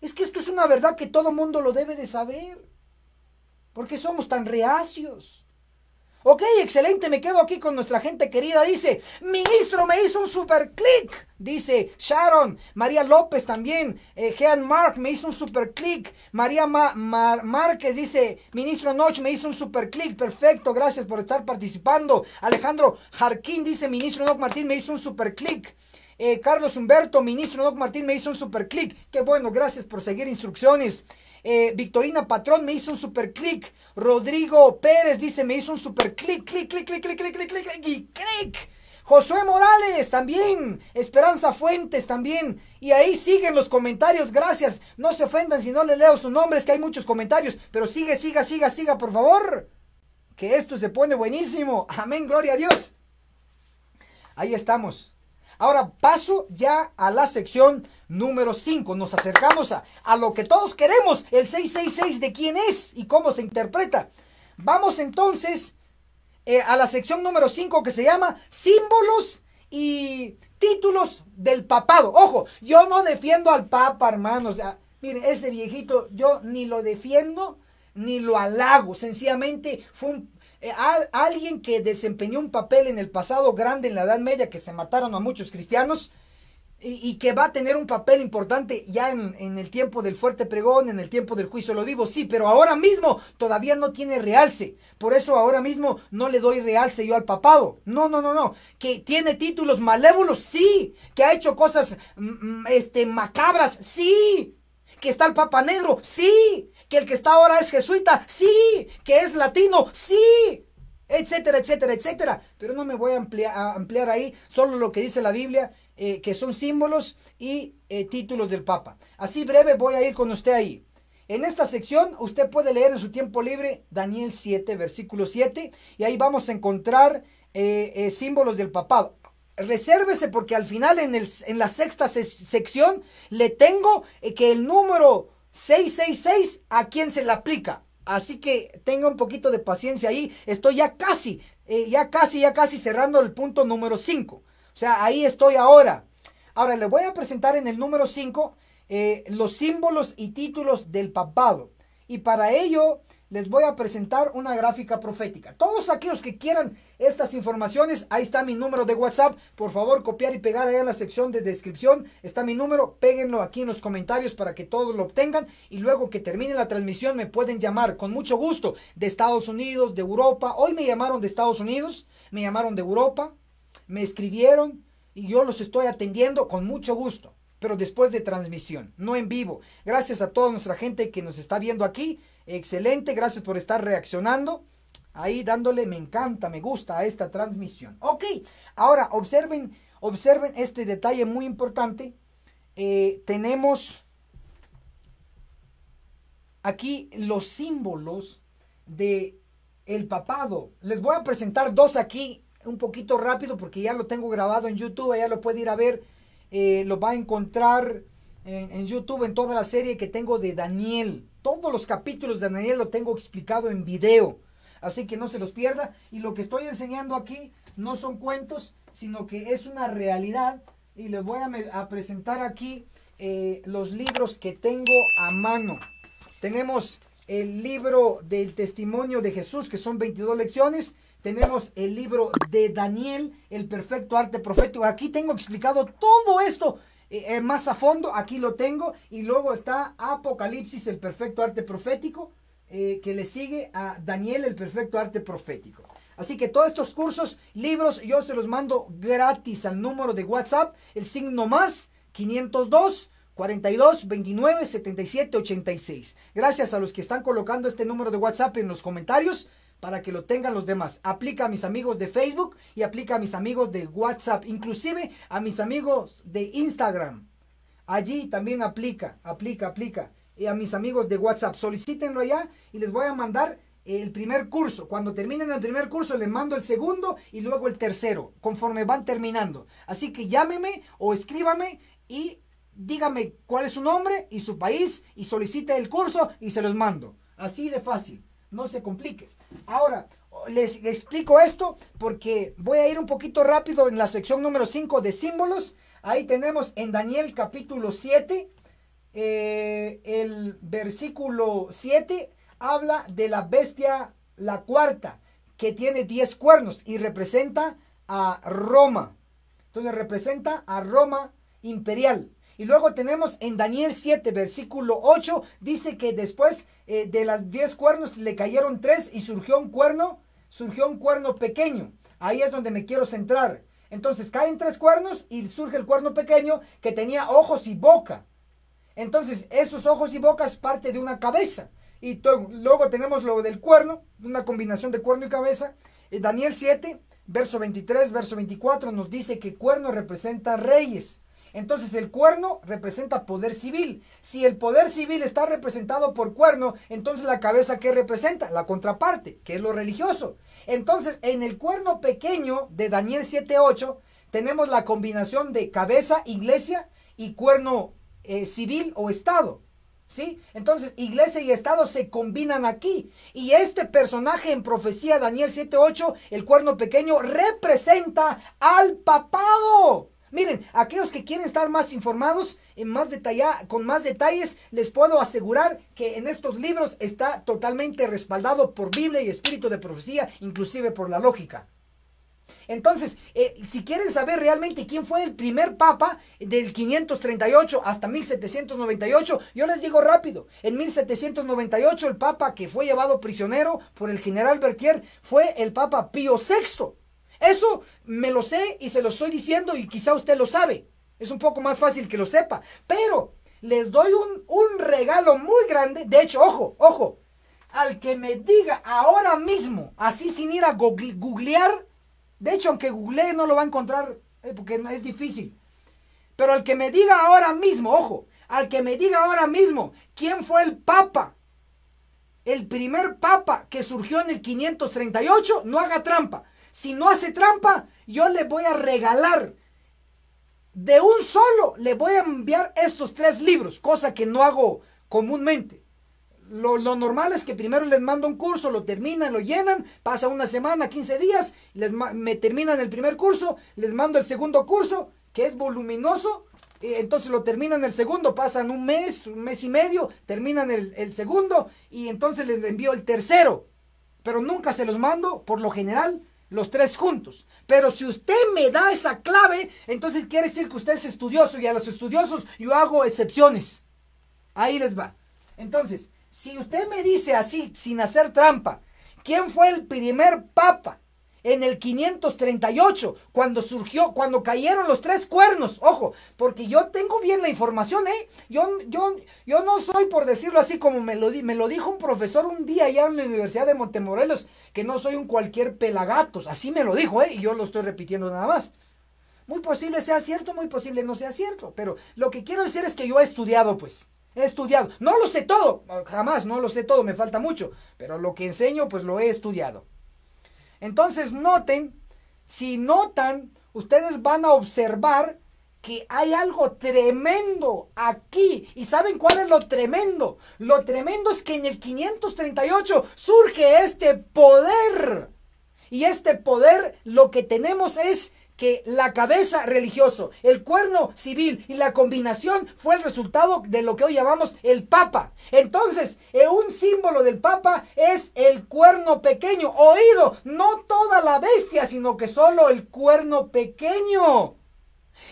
Es que esto es una verdad que todo mundo lo debe de saber. ¿Por qué somos tan reacios? Ok, excelente, me quedo aquí con nuestra gente querida. Dice, ministro, me hizo un super clic. Dice Sharon, María López también, eh, Jean Mark me hizo un super clic. María Márquez dice, ministro Noche me hizo un super clic. Perfecto, gracias por estar participando. Alejandro Jarquín dice, ministro Noc Martín me hizo un super clic. Eh, Carlos Humberto, ministro Noc Martín me hizo un super clic. Qué bueno, gracias por seguir instrucciones. Eh, Victorina Patrón me hizo un super clic. Rodrigo Pérez dice, me hizo un super clic, clic, clic, clic, clic, clic, clic, clic, y clic. Josué Morales también, Esperanza Fuentes también. Y ahí siguen los comentarios, gracias. No se ofendan si no les leo sus nombres, que hay muchos comentarios. Pero sigue, siga, siga, siga, por favor. Que esto se pone buenísimo. Amén, gloria a Dios. Ahí estamos. Ahora paso ya a la sección Número 5, nos acercamos a, lo que todos queremos, el 666 de quién es y cómo se interpreta. Vamos entonces eh, a la sección número 5 que se llama símbolos y títulos del papado. Ojo, yo no defiendo al papa, hermanos. miren, ese viejito yo ni lo defiendo ni lo halago. Sencillamente fue eh, alguien que desempeñó un papel en el pasado grande en la Edad Media que se mataron a muchos cristianos y, que va a tener un papel importante ya en, el tiempo del fuerte pregón, en el tiempo del juicio lo vivo, sí, pero ahora mismo todavía no tiene realce. Por eso ahora mismo no le doy realce yo al papado. No, no, no, no. Que tiene títulos malévolos, sí. Que ha hecho cosas mm, mm, este, macabras, sí. Que está el papa negro, sí. Que el que está ahora es jesuita, sí. Que es latino, sí etcétera, etcétera, etcétera. Pero no me voy a ampliar, a ampliar ahí, solo lo que dice la Biblia eh, que son símbolos y eh, títulos del Papa. Así breve voy a ir con usted ahí. En esta sección usted puede leer en su tiempo libre Daniel 7, versículo 7, y ahí vamos a encontrar eh, símbolos del papado. Resérvese porque al final en, la sexta sección le tengo que el número 666 a quien se le aplica. Así que tenga un poquito de paciencia ahí. Estoy ya casi, ya casi, ya casi cerrando el punto número 5. O sea, ahí estoy ahora. Ahora les voy a presentar en el número 5 eh, los símbolos y títulos del papado. Y para ello les voy a presentar una gráfica profética. Todos aquellos que quieran estas informaciones, ahí está mi número de WhatsApp. Por favor, copiar y pegar ahí en la sección de descripción. Está mi número, péguenlo aquí en los comentarios para que todos lo obtengan. Y luego que termine la transmisión me pueden llamar con mucho gusto de Estados Unidos, de Europa. Hoy me llamaron de Estados Unidos, me llamaron de Europa, me escribieron y yo los estoy atendiendo con mucho gusto, pero después de transmisión, no en vivo. Gracias a toda nuestra gente que nos está viendo aquí. Excelente, gracias por estar reaccionando. Ahí dándole me encanta, me gusta a esta transmisión. Ok, ahora observen, observen este detalle muy importante. Eh, tenemos aquí los símbolos de el papado. Les voy a presentar dos aquí un poquito rápido porque ya lo tengo grabado en YouTube, ya lo puede ir a ver, eh, lo va a encontrar en, YouTube, en toda la serie que tengo de Daniel. Todos los capítulos de Daniel lo tengo explicado en video, así que no se los pierda. Y lo que estoy enseñando aquí no son cuentos, sino que es una realidad. Y les voy a, presentar aquí eh, los libros que tengo a mano. Tenemos el libro del testimonio de Jesús, que son 22 lecciones tenemos el libro de Daniel, el perfecto arte profético. Aquí tengo explicado todo esto eh, eh, más a fondo, aquí lo tengo. Y luego está Apocalipsis, el perfecto arte profético, eh, que le sigue a Daniel, el perfecto arte profético. Así que todos estos cursos, libros, yo se los mando gratis al número de WhatsApp, el signo más 502 42 29 77 86. Gracias a los que están colocando este número de WhatsApp en los comentarios para que lo tengan los demás. Aplica a mis amigos de Facebook y aplica a mis amigos de WhatsApp, inclusive a mis amigos de Instagram. Allí también aplica, aplica, aplica. Y a mis amigos de WhatsApp, solicítenlo allá y les voy a mandar el primer curso. Cuando terminen el primer curso, les mando el segundo y luego el tercero, conforme van terminando. Así que llámeme o escríbame y dígame cuál es su nombre y su país y solicite el curso y se los mando. Así de fácil, no se complique. Ahora, les explico esto porque voy a ir un poquito rápido en la sección número 5 de símbolos. Ahí tenemos en Daniel capítulo 7, eh, el versículo 7 habla de la bestia, la cuarta, que tiene 10 cuernos y representa a Roma. Entonces representa a Roma imperial. Y luego tenemos en Daniel 7, versículo 8, dice que después eh, de las 10 cuernos le cayeron 3 y surgió un cuerno, surgió un cuerno pequeño. Ahí es donde me quiero centrar. Entonces caen tres cuernos y surge el cuerno pequeño que tenía ojos y boca. Entonces esos ojos y boca es parte de una cabeza. Y luego tenemos lo del cuerno, una combinación de cuerno y cabeza. Eh, Daniel 7, verso 23, verso 24 nos dice que cuerno representa reyes. Entonces el cuerno representa poder civil. Si el poder civil está representado por cuerno, entonces la cabeza que representa, la contraparte, que es lo religioso. Entonces en el cuerno pequeño de Daniel 7.8 tenemos la combinación de cabeza, iglesia y cuerno eh, civil o estado. ¿Sí? Entonces, iglesia y Estado se combinan aquí. Y este personaje en profecía, Daniel 7.8, el cuerno pequeño, representa al papado. Miren, aquellos que quieren estar más informados, en más con más detalles, les puedo asegurar que en estos libros está totalmente respaldado por Biblia y Espíritu de Profecía, inclusive por la lógica. Entonces, eh, si quieren saber realmente quién fue el primer papa del 538 hasta 1798, yo les digo rápido, en 1798 el papa que fue llevado prisionero por el general Berthier fue el papa Pío VI. Eso me lo sé y se lo estoy diciendo y quizá usted lo sabe. Es un poco más fácil que lo sepa. Pero les doy un, regalo muy grande. De hecho, ojo, ojo. Al que me diga ahora mismo, así sin ir a googlear. De hecho, aunque googlee no lo va a encontrar eh, porque es difícil. Pero al que me diga ahora mismo, ojo, al que me diga ahora mismo quién fue el papa, el primer papa que surgió en el 538, no haga trampa. Si no hace trampa, yo le voy a regalar. De un solo le voy a enviar estos tres libros, cosa que no hago comúnmente. Lo, normal es que primero les mando un curso, lo terminan, lo llenan, pasa una semana, 15 días, me terminan el primer curso, les mando el segundo curso, que es voluminoso, entonces lo terminan el segundo, pasan un mes, un mes y medio, terminan el, el segundo y entonces les envío el tercero, pero nunca se los mando, por lo general, los tres juntos. Pero si usted me da esa clave, entonces quiere decir que usted es estudioso y a los estudiosos yo hago excepciones. Ahí les va. Entonces, si usted me dice así, sin hacer trampa, ¿quién fue el primer papa en el 538, cuando surgió, cuando cayeron los tres cuernos. Ojo, porque yo tengo bien la información, ¿eh? Yo, yo, yo no soy, por decirlo así, como me lo, me lo dijo un profesor un día allá en la Universidad de Montemorelos, que no soy un cualquier pelagatos. Así me lo dijo, ¿eh? Y yo lo estoy repitiendo nada más. Muy posible sea cierto, muy posible no sea cierto. Pero lo que quiero decir es que yo he estudiado, pues. He estudiado. No lo sé todo. Jamás, no lo sé todo. Me falta mucho. Pero lo que enseño, pues lo he estudiado. Entonces noten, si notan, ustedes van a observar que hay algo tremendo aquí. ¿Y saben cuál es lo tremendo? Lo tremendo es que en el 538 surge este poder. Y este poder lo que tenemos es que la cabeza religioso, el cuerno civil y la combinación fue el resultado de lo que hoy llamamos el papa. Entonces, eh, un símbolo del papa es el cuerno pequeño, oído, no toda la bestia, sino que solo el cuerno pequeño.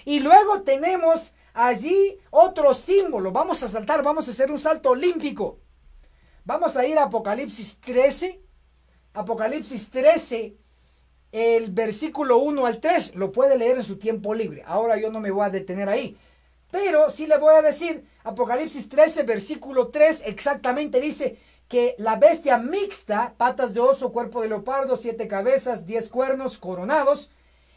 Y luego tenemos allí otro símbolo. Vamos a saltar, vamos a hacer un salto olímpico. Vamos a ir a Apocalipsis 13. Apocalipsis 13 el versículo 1 al 3 lo puede leer en su tiempo libre. Ahora yo no me voy a detener ahí. Pero sí le voy a decir, Apocalipsis 13, versículo 3 exactamente dice que la bestia mixta, patas de oso, cuerpo de leopardo, siete cabezas, diez cuernos coronados,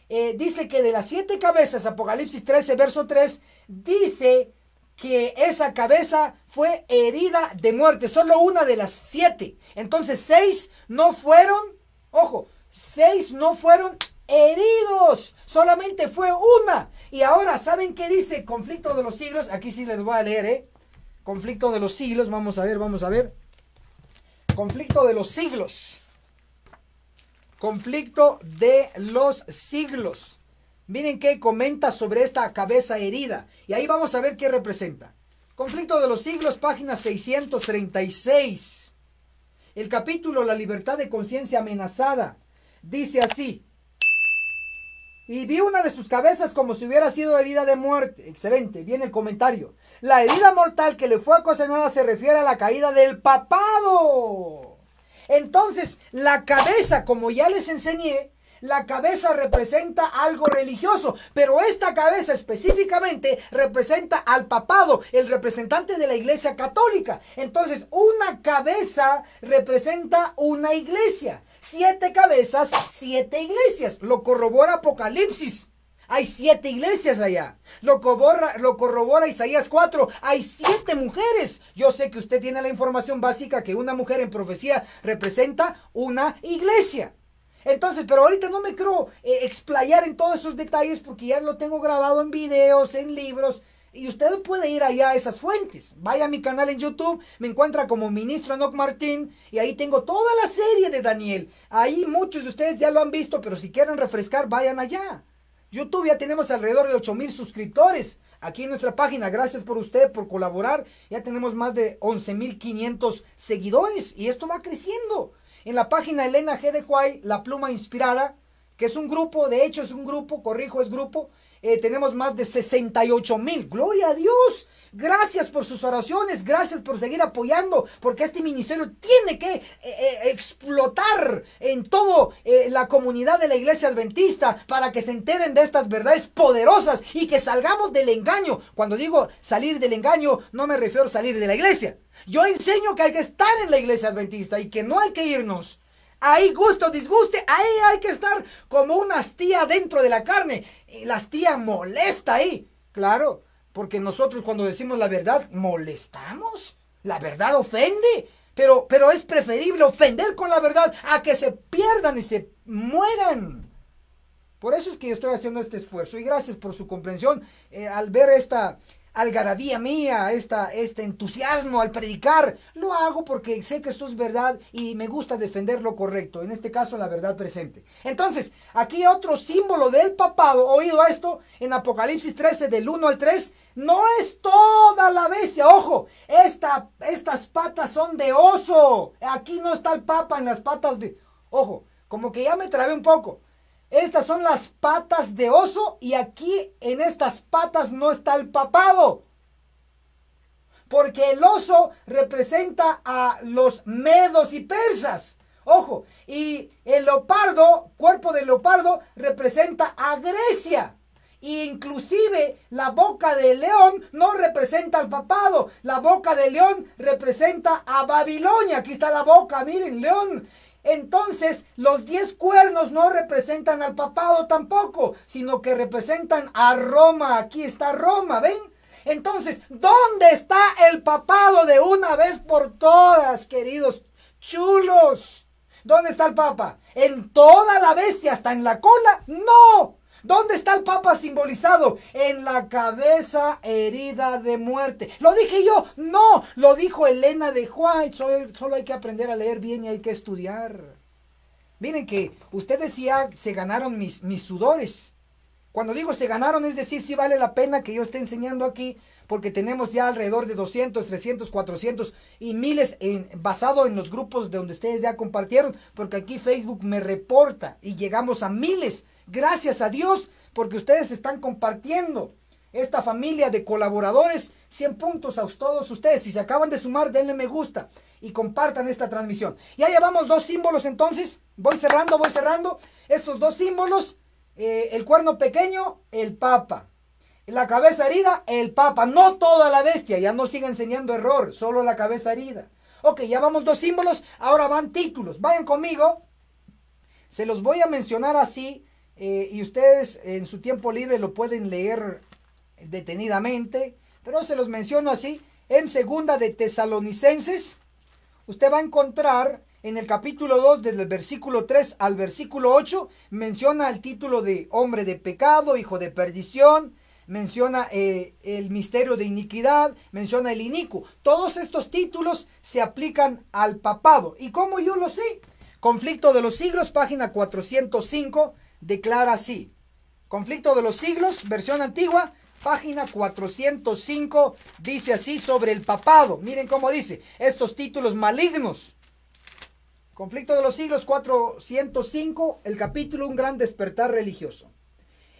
eh, dice que de las siete cabezas, Apocalipsis 13, verso 3, dice que esa cabeza fue herida de muerte, solo una de las siete. Entonces seis no fueron, ojo, seis no fueron heridos, solamente fue una. Y ahora, ¿saben qué dice conflicto de los siglos? Aquí sí les voy a leer, ¿eh? Conflicto de los siglos, vamos a ver, vamos a ver. Conflicto de los siglos. Conflicto de los siglos. Miren qué comenta sobre esta cabeza herida. Y ahí vamos a ver qué representa. Conflicto de los siglos, página 636. El capítulo La libertad de conciencia amenazada Dice así. Y vi una de sus cabezas como si hubiera sido herida de muerte. Excelente, viene el comentario. La herida mortal que le fue ocasionada se refiere a la caída del papado. Entonces, la cabeza, como ya les enseñé, la cabeza representa algo religioso, pero esta cabeza específicamente representa al papado, el representante de la iglesia católica. Entonces, una cabeza representa una iglesia siete cabezas, siete iglesias. Lo corrobora Apocalipsis. Hay siete iglesias allá. Lo corrobora, lo corrobora Isaías 4. Hay siete mujeres. Yo sé que usted tiene la información básica que una mujer en profecía representa una iglesia. Entonces, pero ahorita no me creo eh, explayar en todos esos detalles porque ya lo tengo grabado en videos, en libros. Y usted puede ir allá a esas fuentes. Vaya a mi canal en YouTube, me encuentra como ministro Enoch Martín y ahí tengo toda la serie de Daniel. Ahí muchos de ustedes ya lo han visto, pero si quieren refrescar, vayan allá. YouTube ya tenemos alrededor de 8000 mil suscriptores aquí en nuestra página. Gracias por usted, por colaborar. Ya tenemos más de 11 mil seguidores y esto va creciendo. En la página Elena G. de Huay, La Pluma Inspirada, que es un grupo, de hecho es un grupo, corrijo, es grupo, eh, tenemos más de 68 mil. Gloria a Dios. Gracias por sus oraciones, gracias por seguir apoyando, porque este ministerio tiene que eh, eh, explotar en toda la comunidad de la iglesia adventista para que se enteren de estas verdades poderosas y que salgamos del engaño. Cuando digo salir del engaño, no me refiero a salir de la iglesia. Yo enseño que hay que estar en la iglesia adventista y que no hay que irnos. Ahí gusto, disguste, ahí hay que estar como una hastía dentro de la carne. la hastía molesta ahí, claro, porque nosotros cuando decimos la verdad, molestamos. La verdad ofende, pero, pero es preferible ofender con la verdad a que se pierdan y se mueran. Por eso es que yo estoy haciendo este esfuerzo y gracias por su comprensión eh, al ver esta, algarabía mía, esta, este entusiasmo al predicar. Lo hago porque sé que esto es verdad y me gusta defender lo correcto, en este caso la verdad presente. Entonces, aquí otro símbolo del papado, oído esto, en Apocalipsis 13 del 1 al 3, no es toda la bestia, ojo, estas patas son de oso. Aquí no está el papa en las patas de... Ojo, como que ya me trabé un poco. Estas son las patas de oso y aquí en estas patas no está el papado. Porque el oso representa a los medos y persas. Ojo, y el leopardo, cuerpo de leopardo, representa a Grecia. E inclusive la boca del león no representa al papado, la boca de león representa a Babilonia. Aquí está la boca, miren, león. Entonces, los diez cuernos no representan al papado tampoco, sino que representan a Roma. Aquí está Roma, ¿ven? Entonces, ¿dónde está el papado de una vez por todas, queridos chulos? ¿Dónde está el papa? ¿En toda la bestia, hasta en la cola? No, ¿Dónde está el Papa simbolizado? En la cabeza herida de muerte. ¿Lo dije yo? No, lo dijo Elena de White. solo hay que aprender a leer bien y hay que estudiar. Miren que ustedes ya se ganaron mis, mis sudores. Cuando digo se ganaron, es decir, si vale la pena que yo esté enseñando aquí, porque tenemos ya alrededor de 200, 300, 400 y miles en, basado en los grupos de donde ustedes ya compartieron, porque aquí Facebook me reporta y llegamos a miles Gracias a Dios porque ustedes están compartiendo esta familia de colaboradores. 100 puntos a todos ustedes. Si se acaban de sumar, denle me gusta y compartan esta transmisión. Ya llevamos dos símbolos entonces. Voy cerrando, voy cerrando. Estos dos símbolos, eh, el cuerno pequeño, el papa. La cabeza herida, el papa. No toda la bestia. Ya no siga enseñando error, solo la cabeza herida. Ok, ya vamos dos símbolos. Ahora van títulos. Vayan conmigo. Se los voy a mencionar así eh, y ustedes en su tiempo libre lo pueden leer detenidamente, pero se los menciono así. En segunda de Tesalonicenses, usted va a encontrar en el capítulo 2, desde el versículo 3 al versículo 8, menciona el título de hombre de pecado, hijo de perdición, menciona eh, el misterio de iniquidad, menciona el inicuo. Todos estos títulos se aplican al papado. ¿Y cómo yo lo sé? Conflicto de los siglos, página 405 declara así. Conflicto de los siglos, versión antigua, página 405, dice así sobre el papado. Miren cómo dice, estos títulos malignos. Conflicto de los siglos 405, el capítulo Un gran despertar religioso.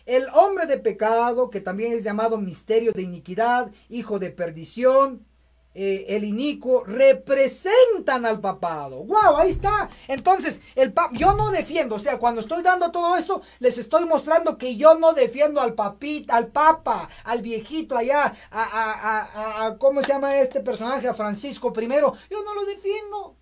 El hombre de pecado, que también es llamado misterio de iniquidad, hijo de perdición, eh, el inicuo, representan al papado. ¡Wow! Ahí está. Entonces, el yo no defiendo, o sea, cuando estoy dando todo esto, les estoy mostrando que yo no defiendo al papita, al papa, al viejito allá, a, a, a, a ¿cómo se llama este personaje? A Francisco I. Yo no lo defiendo.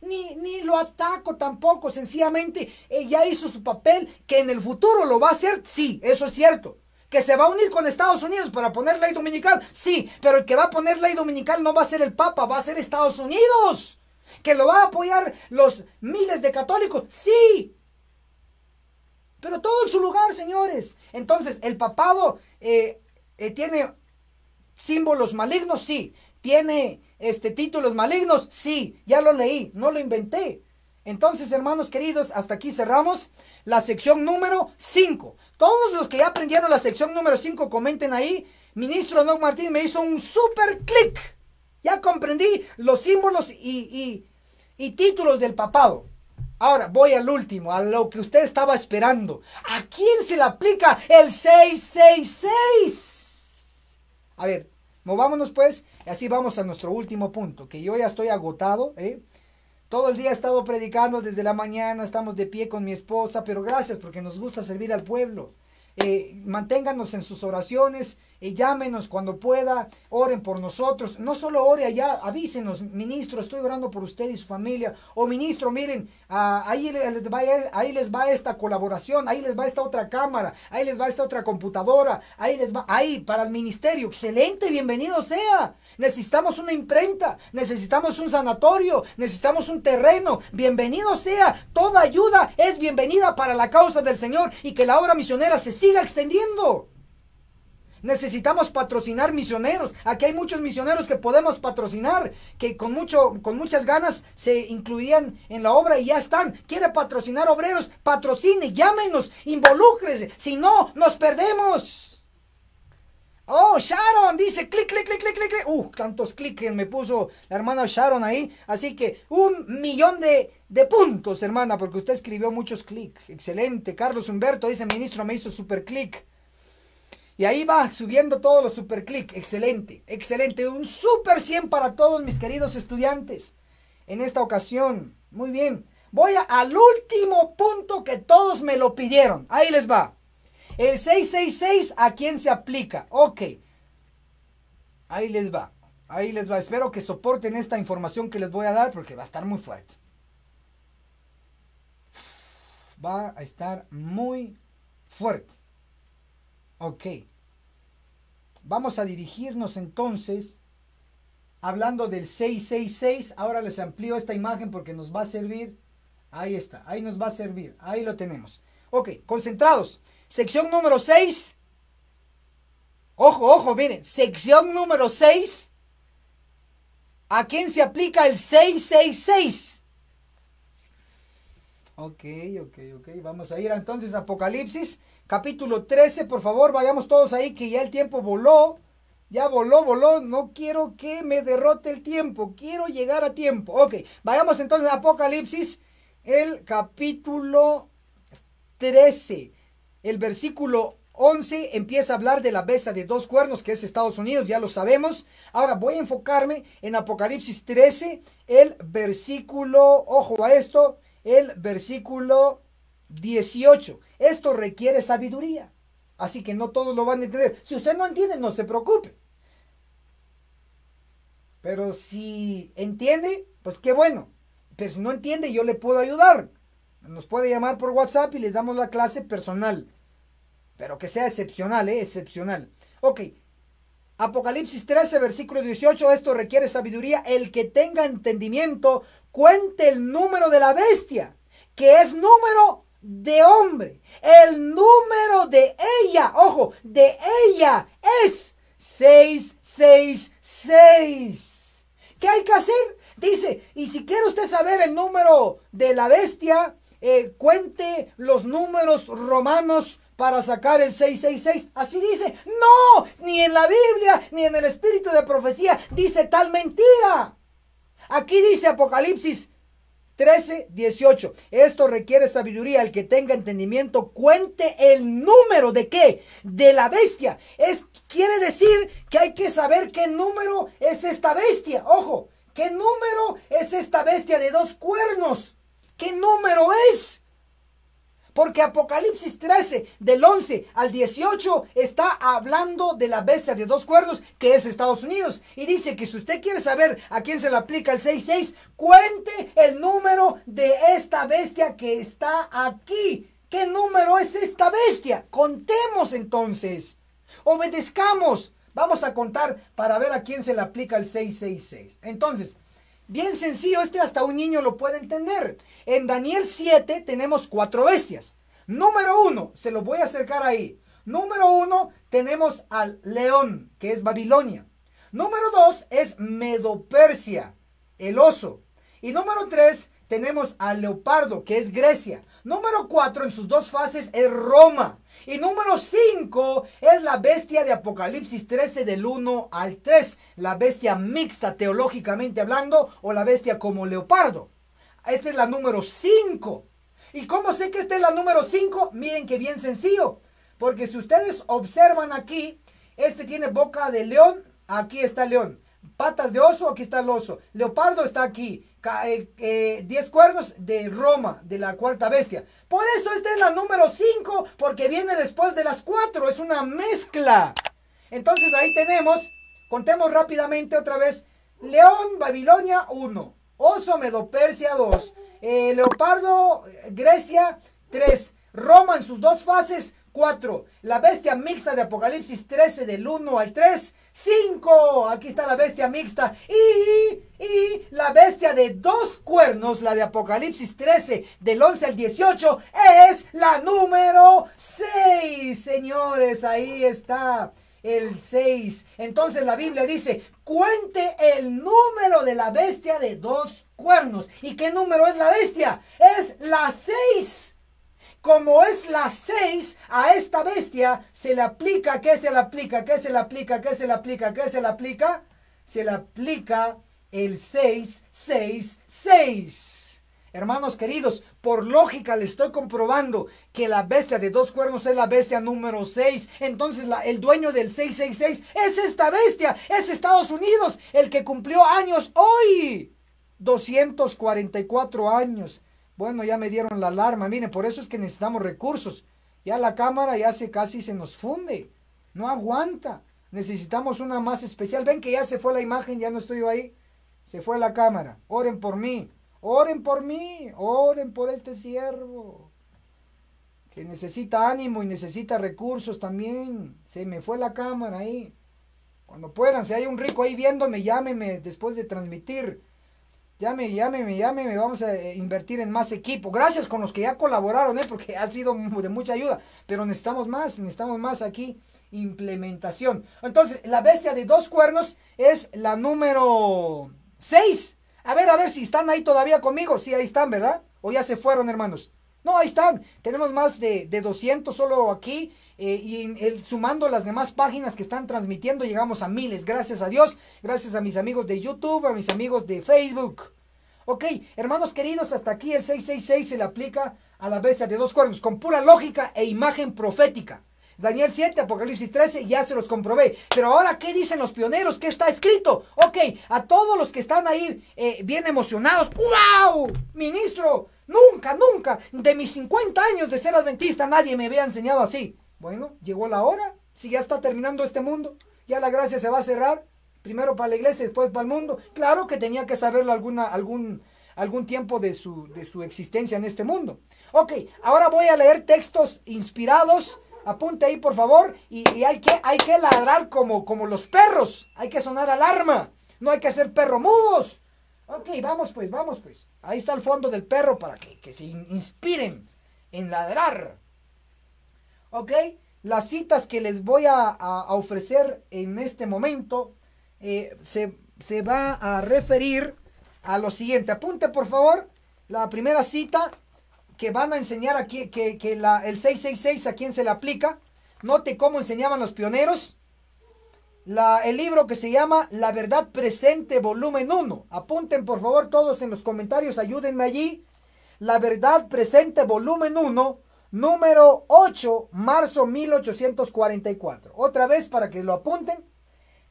Ni, ni, lo ataco tampoco, sencillamente ella hizo su papel, que en el futuro lo va a hacer, sí, eso es cierto que se va a unir con Estados Unidos para poner ley dominical. Sí, pero el que va a poner ley dominical no va a ser el Papa, va a ser Estados Unidos. Que lo va a apoyar los miles de católicos. Sí. Pero todo en su lugar, señores. Entonces, el papado eh, eh, tiene símbolos malignos, sí. Tiene este títulos malignos, sí. Ya lo leí, no lo inventé. Entonces, hermanos queridos, hasta aquí cerramos la sección número 5. Todos los que ya aprendieron la sección número 5, comenten ahí. Ministro Nock Martín me hizo un super clic. Ya comprendí los símbolos y, y títulos del papado. Ahora voy al último, a lo que usted estaba esperando. ¿A quién se le aplica el 666? A ver, movámonos pues y así vamos a nuestro último punto, que yo ya estoy agotado. ¿eh? Todo el día he estado predicando desde la mañana, estamos de pie con mi esposa, pero gracias porque nos gusta servir al pueblo. Eh, manténganos en sus oraciones y llámenos cuando pueda, oren por nosotros. No solo ore allá, avísenos, ministro, estoy orando por usted y su familia. O ministro, miren, ah, ahí, les va, ahí les va esta colaboración, ahí les va esta otra cámara, ahí les va esta otra computadora, ahí les va, ahí para el ministerio. Excelente, bienvenido sea. Necesitamos una imprenta, necesitamos un sanatorio, necesitamos un terreno. Bienvenido sea. Toda ayuda es bienvenida para la causa del Señor y que la obra misionera se siga extendiendo necesitamos patrocinar misioneros. Aquí hay muchos misioneros que podemos patrocinar, que con, mucho, con muchas ganas se incluían en la obra y ya están. Quiere patrocinar obreros, patrocine, llámenos, involúcrese. Si no, nos perdemos. Oh, Sharon dice clic, clic, clic, clic, clic, clic. Uh, tantos clics que me puso la hermana Sharon ahí. Así que un millón de, de puntos, hermana, porque usted escribió muchos clics. Excelente. Carlos Humberto dice, ministro, me hizo super clic. Y ahí va subiendo todos los super Excelente, excelente. Un super 100 para todos mis queridos estudiantes. En esta ocasión, muy bien. Voy al último punto que todos me lo pidieron. Ahí les va. El 666 a quién se aplica. Ok. Ahí les va. Ahí les va. Espero que soporten esta información que les voy a dar porque va a estar muy fuerte. Va a estar muy fuerte. Ok. Vamos a dirigirnos entonces, hablando del 666, ahora les amplío esta imagen porque nos va a servir. Ahí está, ahí nos va a servir, ahí lo tenemos. Ok, concentrados. Sección número 6. Ojo, ojo, miren, sección número 6. ¿A quién se aplica el 666? Ok, ok, ok. Vamos a ir entonces a Apocalipsis capítulo 13, por favor, vayamos todos ahí, que ya el tiempo voló, ya voló, voló, no quiero que me derrote el tiempo, quiero llegar a tiempo. Ok, vayamos entonces a Apocalipsis, el capítulo 13, el versículo 11 empieza a hablar de la bestia de dos cuernos, que es Estados Unidos, ya lo sabemos. Ahora voy a enfocarme en Apocalipsis 13, el versículo, ojo a esto, el versículo 18. Esto requiere sabiduría. Así que no todos lo van a entender. Si usted no entiende, no se preocupe. Pero si entiende, pues qué bueno. Pero si no entiende, yo le puedo ayudar. Nos puede llamar por WhatsApp y les damos la clase personal. Pero que sea excepcional, ¿eh? Excepcional. Ok. Apocalipsis 13, versículo 18. Esto requiere sabiduría. El que tenga entendimiento, cuente el número de la bestia, que es número de hombre. El número de ella, ojo, de ella es 666. ¿Qué hay que hacer? Dice, y si quiere usted saber el número de la bestia, eh, cuente los números romanos para sacar el 666. Así dice, no, ni en la Biblia, ni en el espíritu de profecía dice tal mentira. Aquí dice Apocalipsis 13, 18. Esto requiere sabiduría. El que tenga entendimiento cuente el número de qué? De la bestia. Es, quiere decir que hay que saber qué número es esta bestia. Ojo, qué número es esta bestia de dos cuernos. ¿Qué número es? Porque Apocalipsis 13, del 11 al 18, está hablando de la bestia de dos cuernos que es Estados Unidos. Y dice que si usted quiere saber a quién se le aplica el 66, cuente el número de esta bestia que está aquí. ¿Qué número es esta bestia? Contemos entonces. Obedezcamos. Vamos a contar para ver a quién se le aplica el 666. Entonces, Bien sencillo, este hasta un niño lo puede entender. En Daniel 7 tenemos cuatro bestias. Número uno, se lo voy a acercar ahí. Número uno, tenemos al león, que es Babilonia. Número dos es Medopersia, el oso. Y número tres, tenemos al leopardo, que es Grecia. Número 4 en sus dos fases es Roma. Y número 5 es la bestia de Apocalipsis 13 del 1 al 3, la bestia mixta teológicamente hablando o la bestia como leopardo. Esta es la número 5. ¿Y cómo sé que esta es la número 5? Miren que bien sencillo. Porque si ustedes observan aquí, este tiene boca de león, aquí está león patas de oso, aquí está el oso. Leopardo está aquí. Eh, eh, diez cuernos de Roma, de la cuarta bestia. Por eso esta es la número 5, porque viene después de las cuatro. Es una mezcla. Entonces ahí tenemos, contemos rápidamente otra vez. León, Babilonia 1. Oso, Medopersia 2. Eh, leopardo, Grecia 3. Roma en sus dos fases 4. La bestia mixta de Apocalipsis 13 del 1 al 3. 5. Aquí está la bestia mixta. Y, la bestia de dos cuernos, la de Apocalipsis 13, del 11 al 18, es la número 6. Señores, ahí está el 6. Entonces la Biblia dice, cuente el número de la bestia de dos cuernos. ¿Y qué número es la bestia? Es la 6 como es la 6, a esta bestia se le aplica, ¿qué se le aplica, ¿Qué se le aplica, ¿Qué se le aplica, ¿Qué se le aplica, se le aplica el 666. Hermanos queridos, por lógica le estoy comprobando que la bestia de dos cuernos es la bestia número 6. Entonces el dueño del 666 es esta bestia, es Estados Unidos, el que cumplió años hoy. 244 años bueno, ya me dieron la alarma, miren, por eso es que necesitamos recursos. Ya la cámara ya se casi se nos funde, no aguanta. Necesitamos una más especial. Ven que ya se fue la imagen, ya no estoy yo ahí. Se fue la cámara. Oren por mí, oren por mí, oren por este siervo que necesita ánimo y necesita recursos también. Se me fue la cámara ahí. Cuando puedan, si hay un rico ahí viéndome, llámeme después de transmitir. Llame, llámeme, llámeme, vamos a eh, invertir en más equipo. Gracias con los que ya colaboraron, eh, porque ha sido de mucha ayuda. Pero necesitamos más, necesitamos más aquí implementación. Entonces, la bestia de dos cuernos es la número 6. A ver, a ver si están ahí todavía conmigo. Sí, ahí están, ¿verdad? O ya se fueron, hermanos. No, ahí están. Tenemos más de, 200 solo aquí. Eh, y el, sumando las demás páginas que están transmitiendo, llegamos a miles. Gracias a Dios. Gracias a mis amigos de YouTube, a mis amigos de Facebook. Ok, hermanos queridos, hasta aquí el 666 se le aplica a la bestia de dos cuernos con pura lógica e imagen profética. Daniel 7, Apocalipsis 13, ya se los comprobé. Pero ahora, ¿qué dicen los pioneros? ¿Qué está escrito? Ok, a todos los que están ahí eh, bien emocionados. ¡Wow! Ministro, Nunca, nunca, de mis 50 años de ser adventista, nadie me había enseñado así. Bueno, llegó la hora, si ya está terminando este mundo, ya la gracia se va a cerrar, primero para la iglesia y después para el mundo. Claro que tenía que saberlo alguna, algún, algún tiempo de su, de su existencia en este mundo. Ok, ahora voy a leer textos inspirados. Apunte ahí, por favor. Y, hay, que, hay que ladrar como, como los perros. Hay que sonar alarma. No hay que ser perro mudos. Ok, vamos pues, vamos pues. Ahí está el fondo del perro para que, se inspiren en ladrar. Ok, las citas que les voy a, ofrecer en este momento eh, se, se va a referir a lo siguiente. Apunte por favor la primera cita que van a enseñar aquí, que, el 666 a quién se le aplica. Note cómo enseñaban los pioneros el libro que se llama La Verdad Presente, volumen 1. Apunten por favor todos en los comentarios, ayúdenme allí. La Verdad Presente, volumen 1, número 8, marzo 1844. Otra vez para que lo apunten.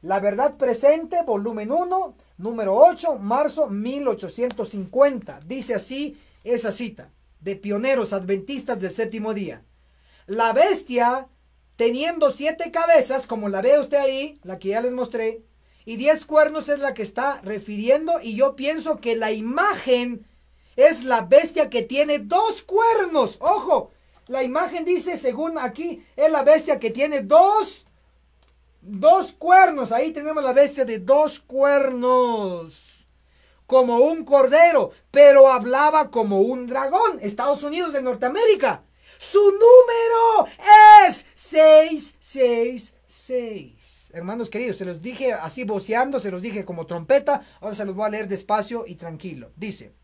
La Verdad Presente, volumen 1, número 8, marzo 1850. Dice así esa cita de pioneros adventistas del séptimo día. La bestia teniendo siete cabezas, como la ve usted ahí, la que ya les mostré, y diez cuernos es la que está refiriendo, y yo pienso que la imagen es la bestia que tiene dos cuernos. Ojo, la imagen dice, según aquí, es la bestia que tiene dos, dos cuernos. Ahí tenemos la bestia de dos cuernos, como un cordero, pero hablaba como un dragón. Estados Unidos de Norteamérica. Su número es 666. Hermanos queridos, se los dije así voceando, se los dije como trompeta, ahora se los voy a leer despacio y tranquilo. Dice,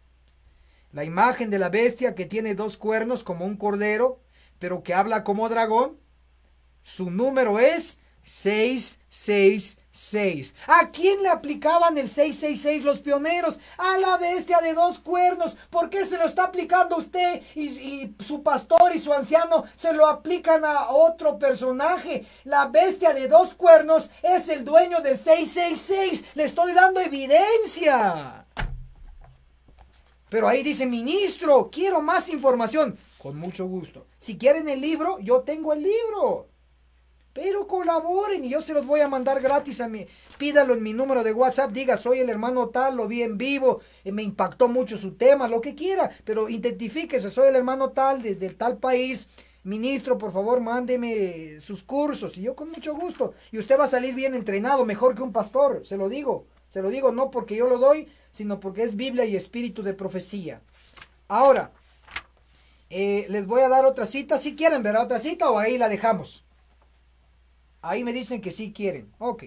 la imagen de la bestia que tiene dos cuernos como un cordero, pero que habla como dragón, su número es 666. 6. ¿A quién le aplicaban el 666 los pioneros? A la bestia de dos cuernos. ¿Por qué se lo está aplicando usted y, y, su pastor y su anciano se lo aplican a otro personaje? La bestia de dos cuernos es el dueño del 666. Le estoy dando evidencia. Pero ahí dice, ministro, quiero más información. Con mucho gusto. Si quieren el libro, yo tengo el libro. Pero colaboren y yo se los voy a mandar gratis a mí. Pídalo en mi número de WhatsApp. Diga, soy el hermano tal, lo vi en vivo. Eh, me impactó mucho su tema, lo que quiera. Pero identifíquese, soy el hermano tal, desde el tal país. Ministro, por favor, mándeme sus cursos. Y yo con mucho gusto. Y usted va a salir bien entrenado, mejor que un pastor. Se lo digo. Se lo digo no porque yo lo doy, sino porque es Biblia y espíritu de profecía. Ahora, eh, les voy a dar otra cita. Si quieren, ¿verdad? Otra cita o ahí la dejamos. Ahí me dicen que sí quieren. Ok.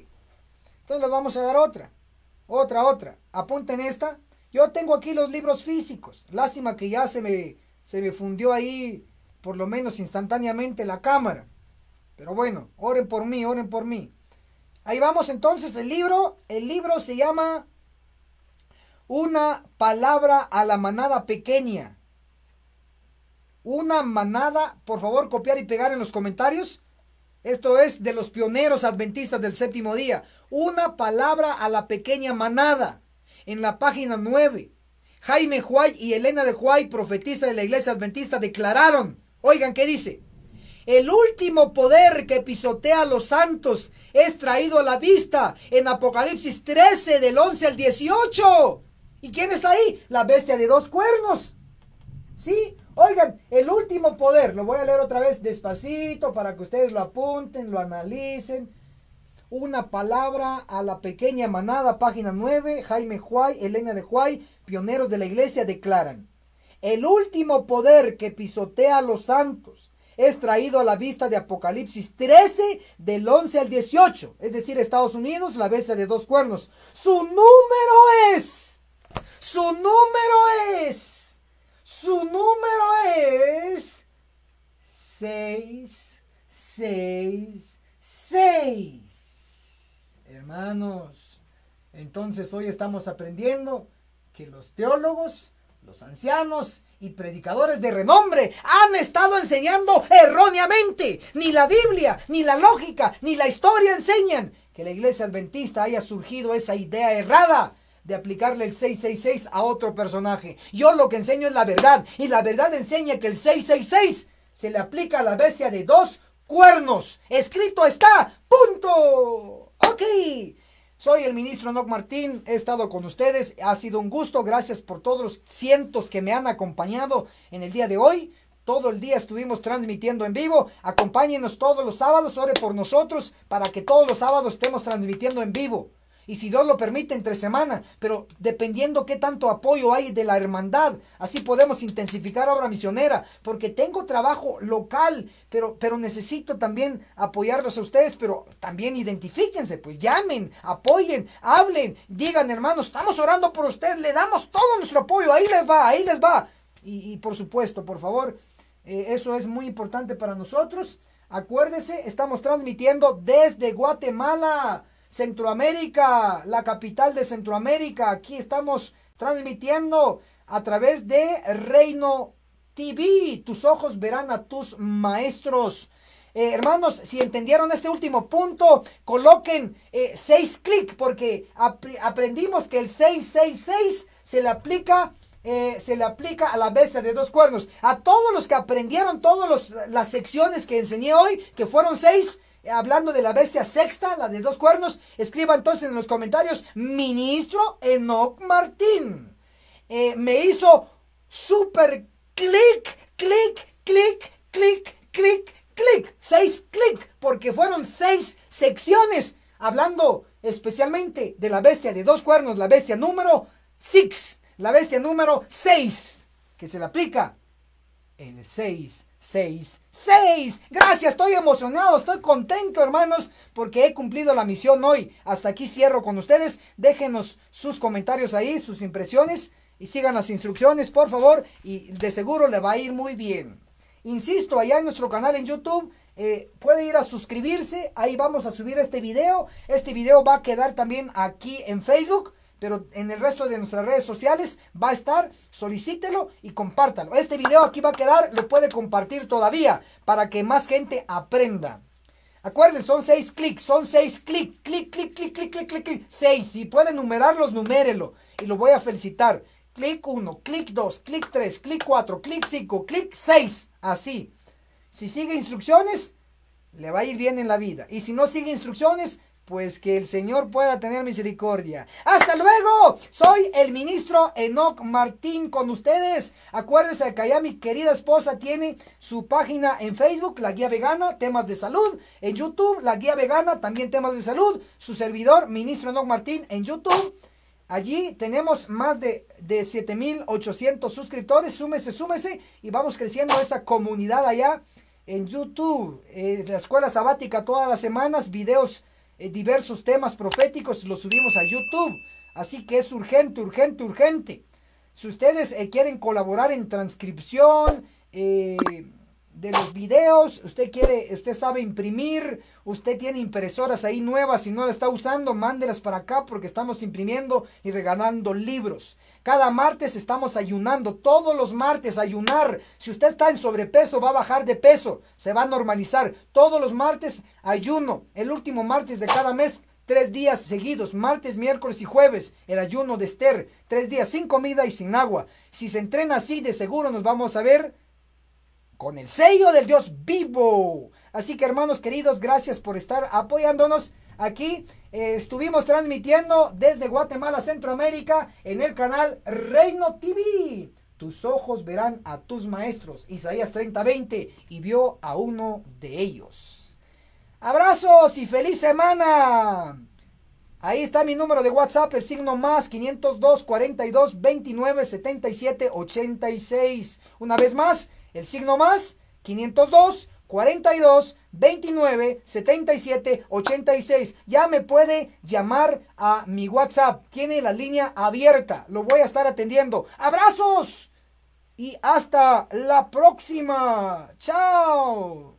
Entonces les vamos a dar otra. Otra, otra. Apunten esta. Yo tengo aquí los libros físicos. Lástima que ya se me, se me fundió ahí, por lo menos instantáneamente, la cámara. Pero bueno, oren por mí, oren por mí. Ahí vamos entonces, el libro, el libro se llama Una palabra a la manada pequeña. Una manada, por favor, copiar y pegar en los comentarios. Esto es de los pioneros adventistas del séptimo día. Una palabra a la pequeña manada. En la página 9, Jaime Huay y Elena de Huay, profetiza de la iglesia adventista, declararon, oigan qué dice, el último poder que pisotea a los santos es traído a la vista en Apocalipsis 13 del 11 al 18. ¿Y quién está ahí? La bestia de dos cuernos. ¿Sí? Oigan, el último poder, lo voy a leer otra vez despacito para que ustedes lo apunten, lo analicen. Una palabra a la pequeña manada, página 9, Jaime Huay, Elena de Huay, pioneros de la iglesia declaran, el último poder que pisotea a los santos es traído a la vista de Apocalipsis 13 del 11 al 18, es decir, Estados Unidos, la bestia de dos cuernos. Su número es, su número es su número es 6, Hermanos, entonces hoy estamos aprendiendo que los teólogos, los ancianos y predicadores de renombre han estado enseñando erróneamente. Ni la Biblia, ni la lógica, ni la historia enseñan que la iglesia adventista haya surgido esa idea errada de aplicarle el 666 a otro personaje. Yo lo que enseño es la verdad. Y la verdad enseña que el 666 se le aplica a la bestia de dos cuernos. Escrito está. Punto. Ok. Soy el ministro Noc Martín, he estado con ustedes, ha sido un gusto, gracias por todos los cientos que me han acompañado en el día de hoy. Todo el día estuvimos transmitiendo en vivo. Acompáñenos todos los sábados, ore por nosotros para que todos los sábados estemos transmitiendo en vivo y si Dios lo permite entre semana, pero dependiendo qué tanto apoyo hay de la hermandad, así podemos intensificar obra misionera, porque tengo trabajo local, pero, pero necesito también apoyarlos a ustedes, pero también identifíquense, pues llamen, apoyen, hablen, digan hermanos, estamos orando por ustedes, le damos todo nuestro apoyo, ahí les va, ahí les va. Y, por supuesto, por favor, eh, eso es muy importante para nosotros. Acuérdense, estamos transmitiendo desde Guatemala. Centroamérica, la capital de Centroamérica. Aquí estamos transmitiendo a través de Reino TV. Tus ojos verán a tus maestros. Eh, hermanos, si entendieron este último punto, coloquen 6 eh, clic porque aprendimos que el 666 se le aplica eh, se le aplica a la bestia de dos cuernos. A todos los que aprendieron todas las secciones que enseñé hoy, que fueron seis, hablando de la bestia sexta, la de dos cuernos, escriba entonces en los comentarios, ministro Enoch Martín. Eh, me hizo súper clic, clic, clic, clic, clic, clic, seis clic, porque fueron seis secciones hablando especialmente de la bestia de dos cuernos, la bestia número six, la bestia número seis, que se le aplica en el seis seis 6. Gracias, estoy emocionado, estoy contento, hermanos, porque he cumplido la misión hoy. Hasta aquí cierro con ustedes. Déjenos sus comentarios ahí, sus impresiones y sigan las instrucciones, por favor, y de seguro le va a ir muy bien. Insisto, allá en nuestro canal en YouTube eh, puede ir a suscribirse, ahí vamos a subir este video. Este video va a quedar también aquí en Facebook pero en el resto de nuestras redes sociales va a estar, solicítelo y compártalo. Este video aquí va a quedar, lo puede compartir todavía para que más gente aprenda. Acuérdense, son seis clics, son seis clics, clic, clic, clic, clic, clic, clic, clic, seis. Si pueden numerarlos, numérelo y lo voy a felicitar. Clic 1, clic 2, clic 3, clic 4, clic 5, clic 6. Así. Si sigue instrucciones, le va a ir bien en la vida. Y si no sigue instrucciones, pues que el Señor pueda tener misericordia. Hasta luego, soy el ministro Enoc Martín con ustedes. Acuérdense que allá mi querida esposa tiene su página en Facebook, la guía vegana, temas de salud. En YouTube, la guía vegana, también temas de salud. Su servidor, ministro Enoch Martín, en YouTube. Allí tenemos más de, de 7800 suscriptores. Súmese, súmese y vamos creciendo esa comunidad allá en YouTube. la escuela sabática todas las semanas, videos eh, diversos temas proféticos, los subimos a YouTube. Así que es urgente, urgente, urgente. Si ustedes eh, quieren colaborar en transcripción eh, de los videos, usted quiere, usted sabe imprimir, usted tiene impresoras ahí nuevas, y no la está usando, mándelas para acá porque estamos imprimiendo y regalando libros. Cada martes estamos ayunando, todos los martes ayunar. Si usted está en sobrepeso, va a bajar de peso, se va a normalizar. Todos los martes ayuno, el último martes de cada mes. Tres días seguidos, martes, miércoles y jueves, el ayuno de Esther. Tres días sin comida y sin agua. Si se entrena así, de seguro nos vamos a ver con el sello del Dios vivo. Así que hermanos queridos, gracias por estar apoyándonos. Aquí eh, estuvimos transmitiendo desde Guatemala, Centroamérica, en el canal Reino TV. Tus ojos verán a tus maestros, Isaías 30:20, y vio a uno de ellos. Abrazos y feliz semana. Ahí está mi número de WhatsApp, el signo más 502 42 29 77 86. Una vez más, el signo más 502 42 29 77 86. Ya me puede llamar a mi WhatsApp. Tiene la línea abierta. Lo voy a estar atendiendo. ¡Abrazos! Y hasta la próxima. ¡Chao!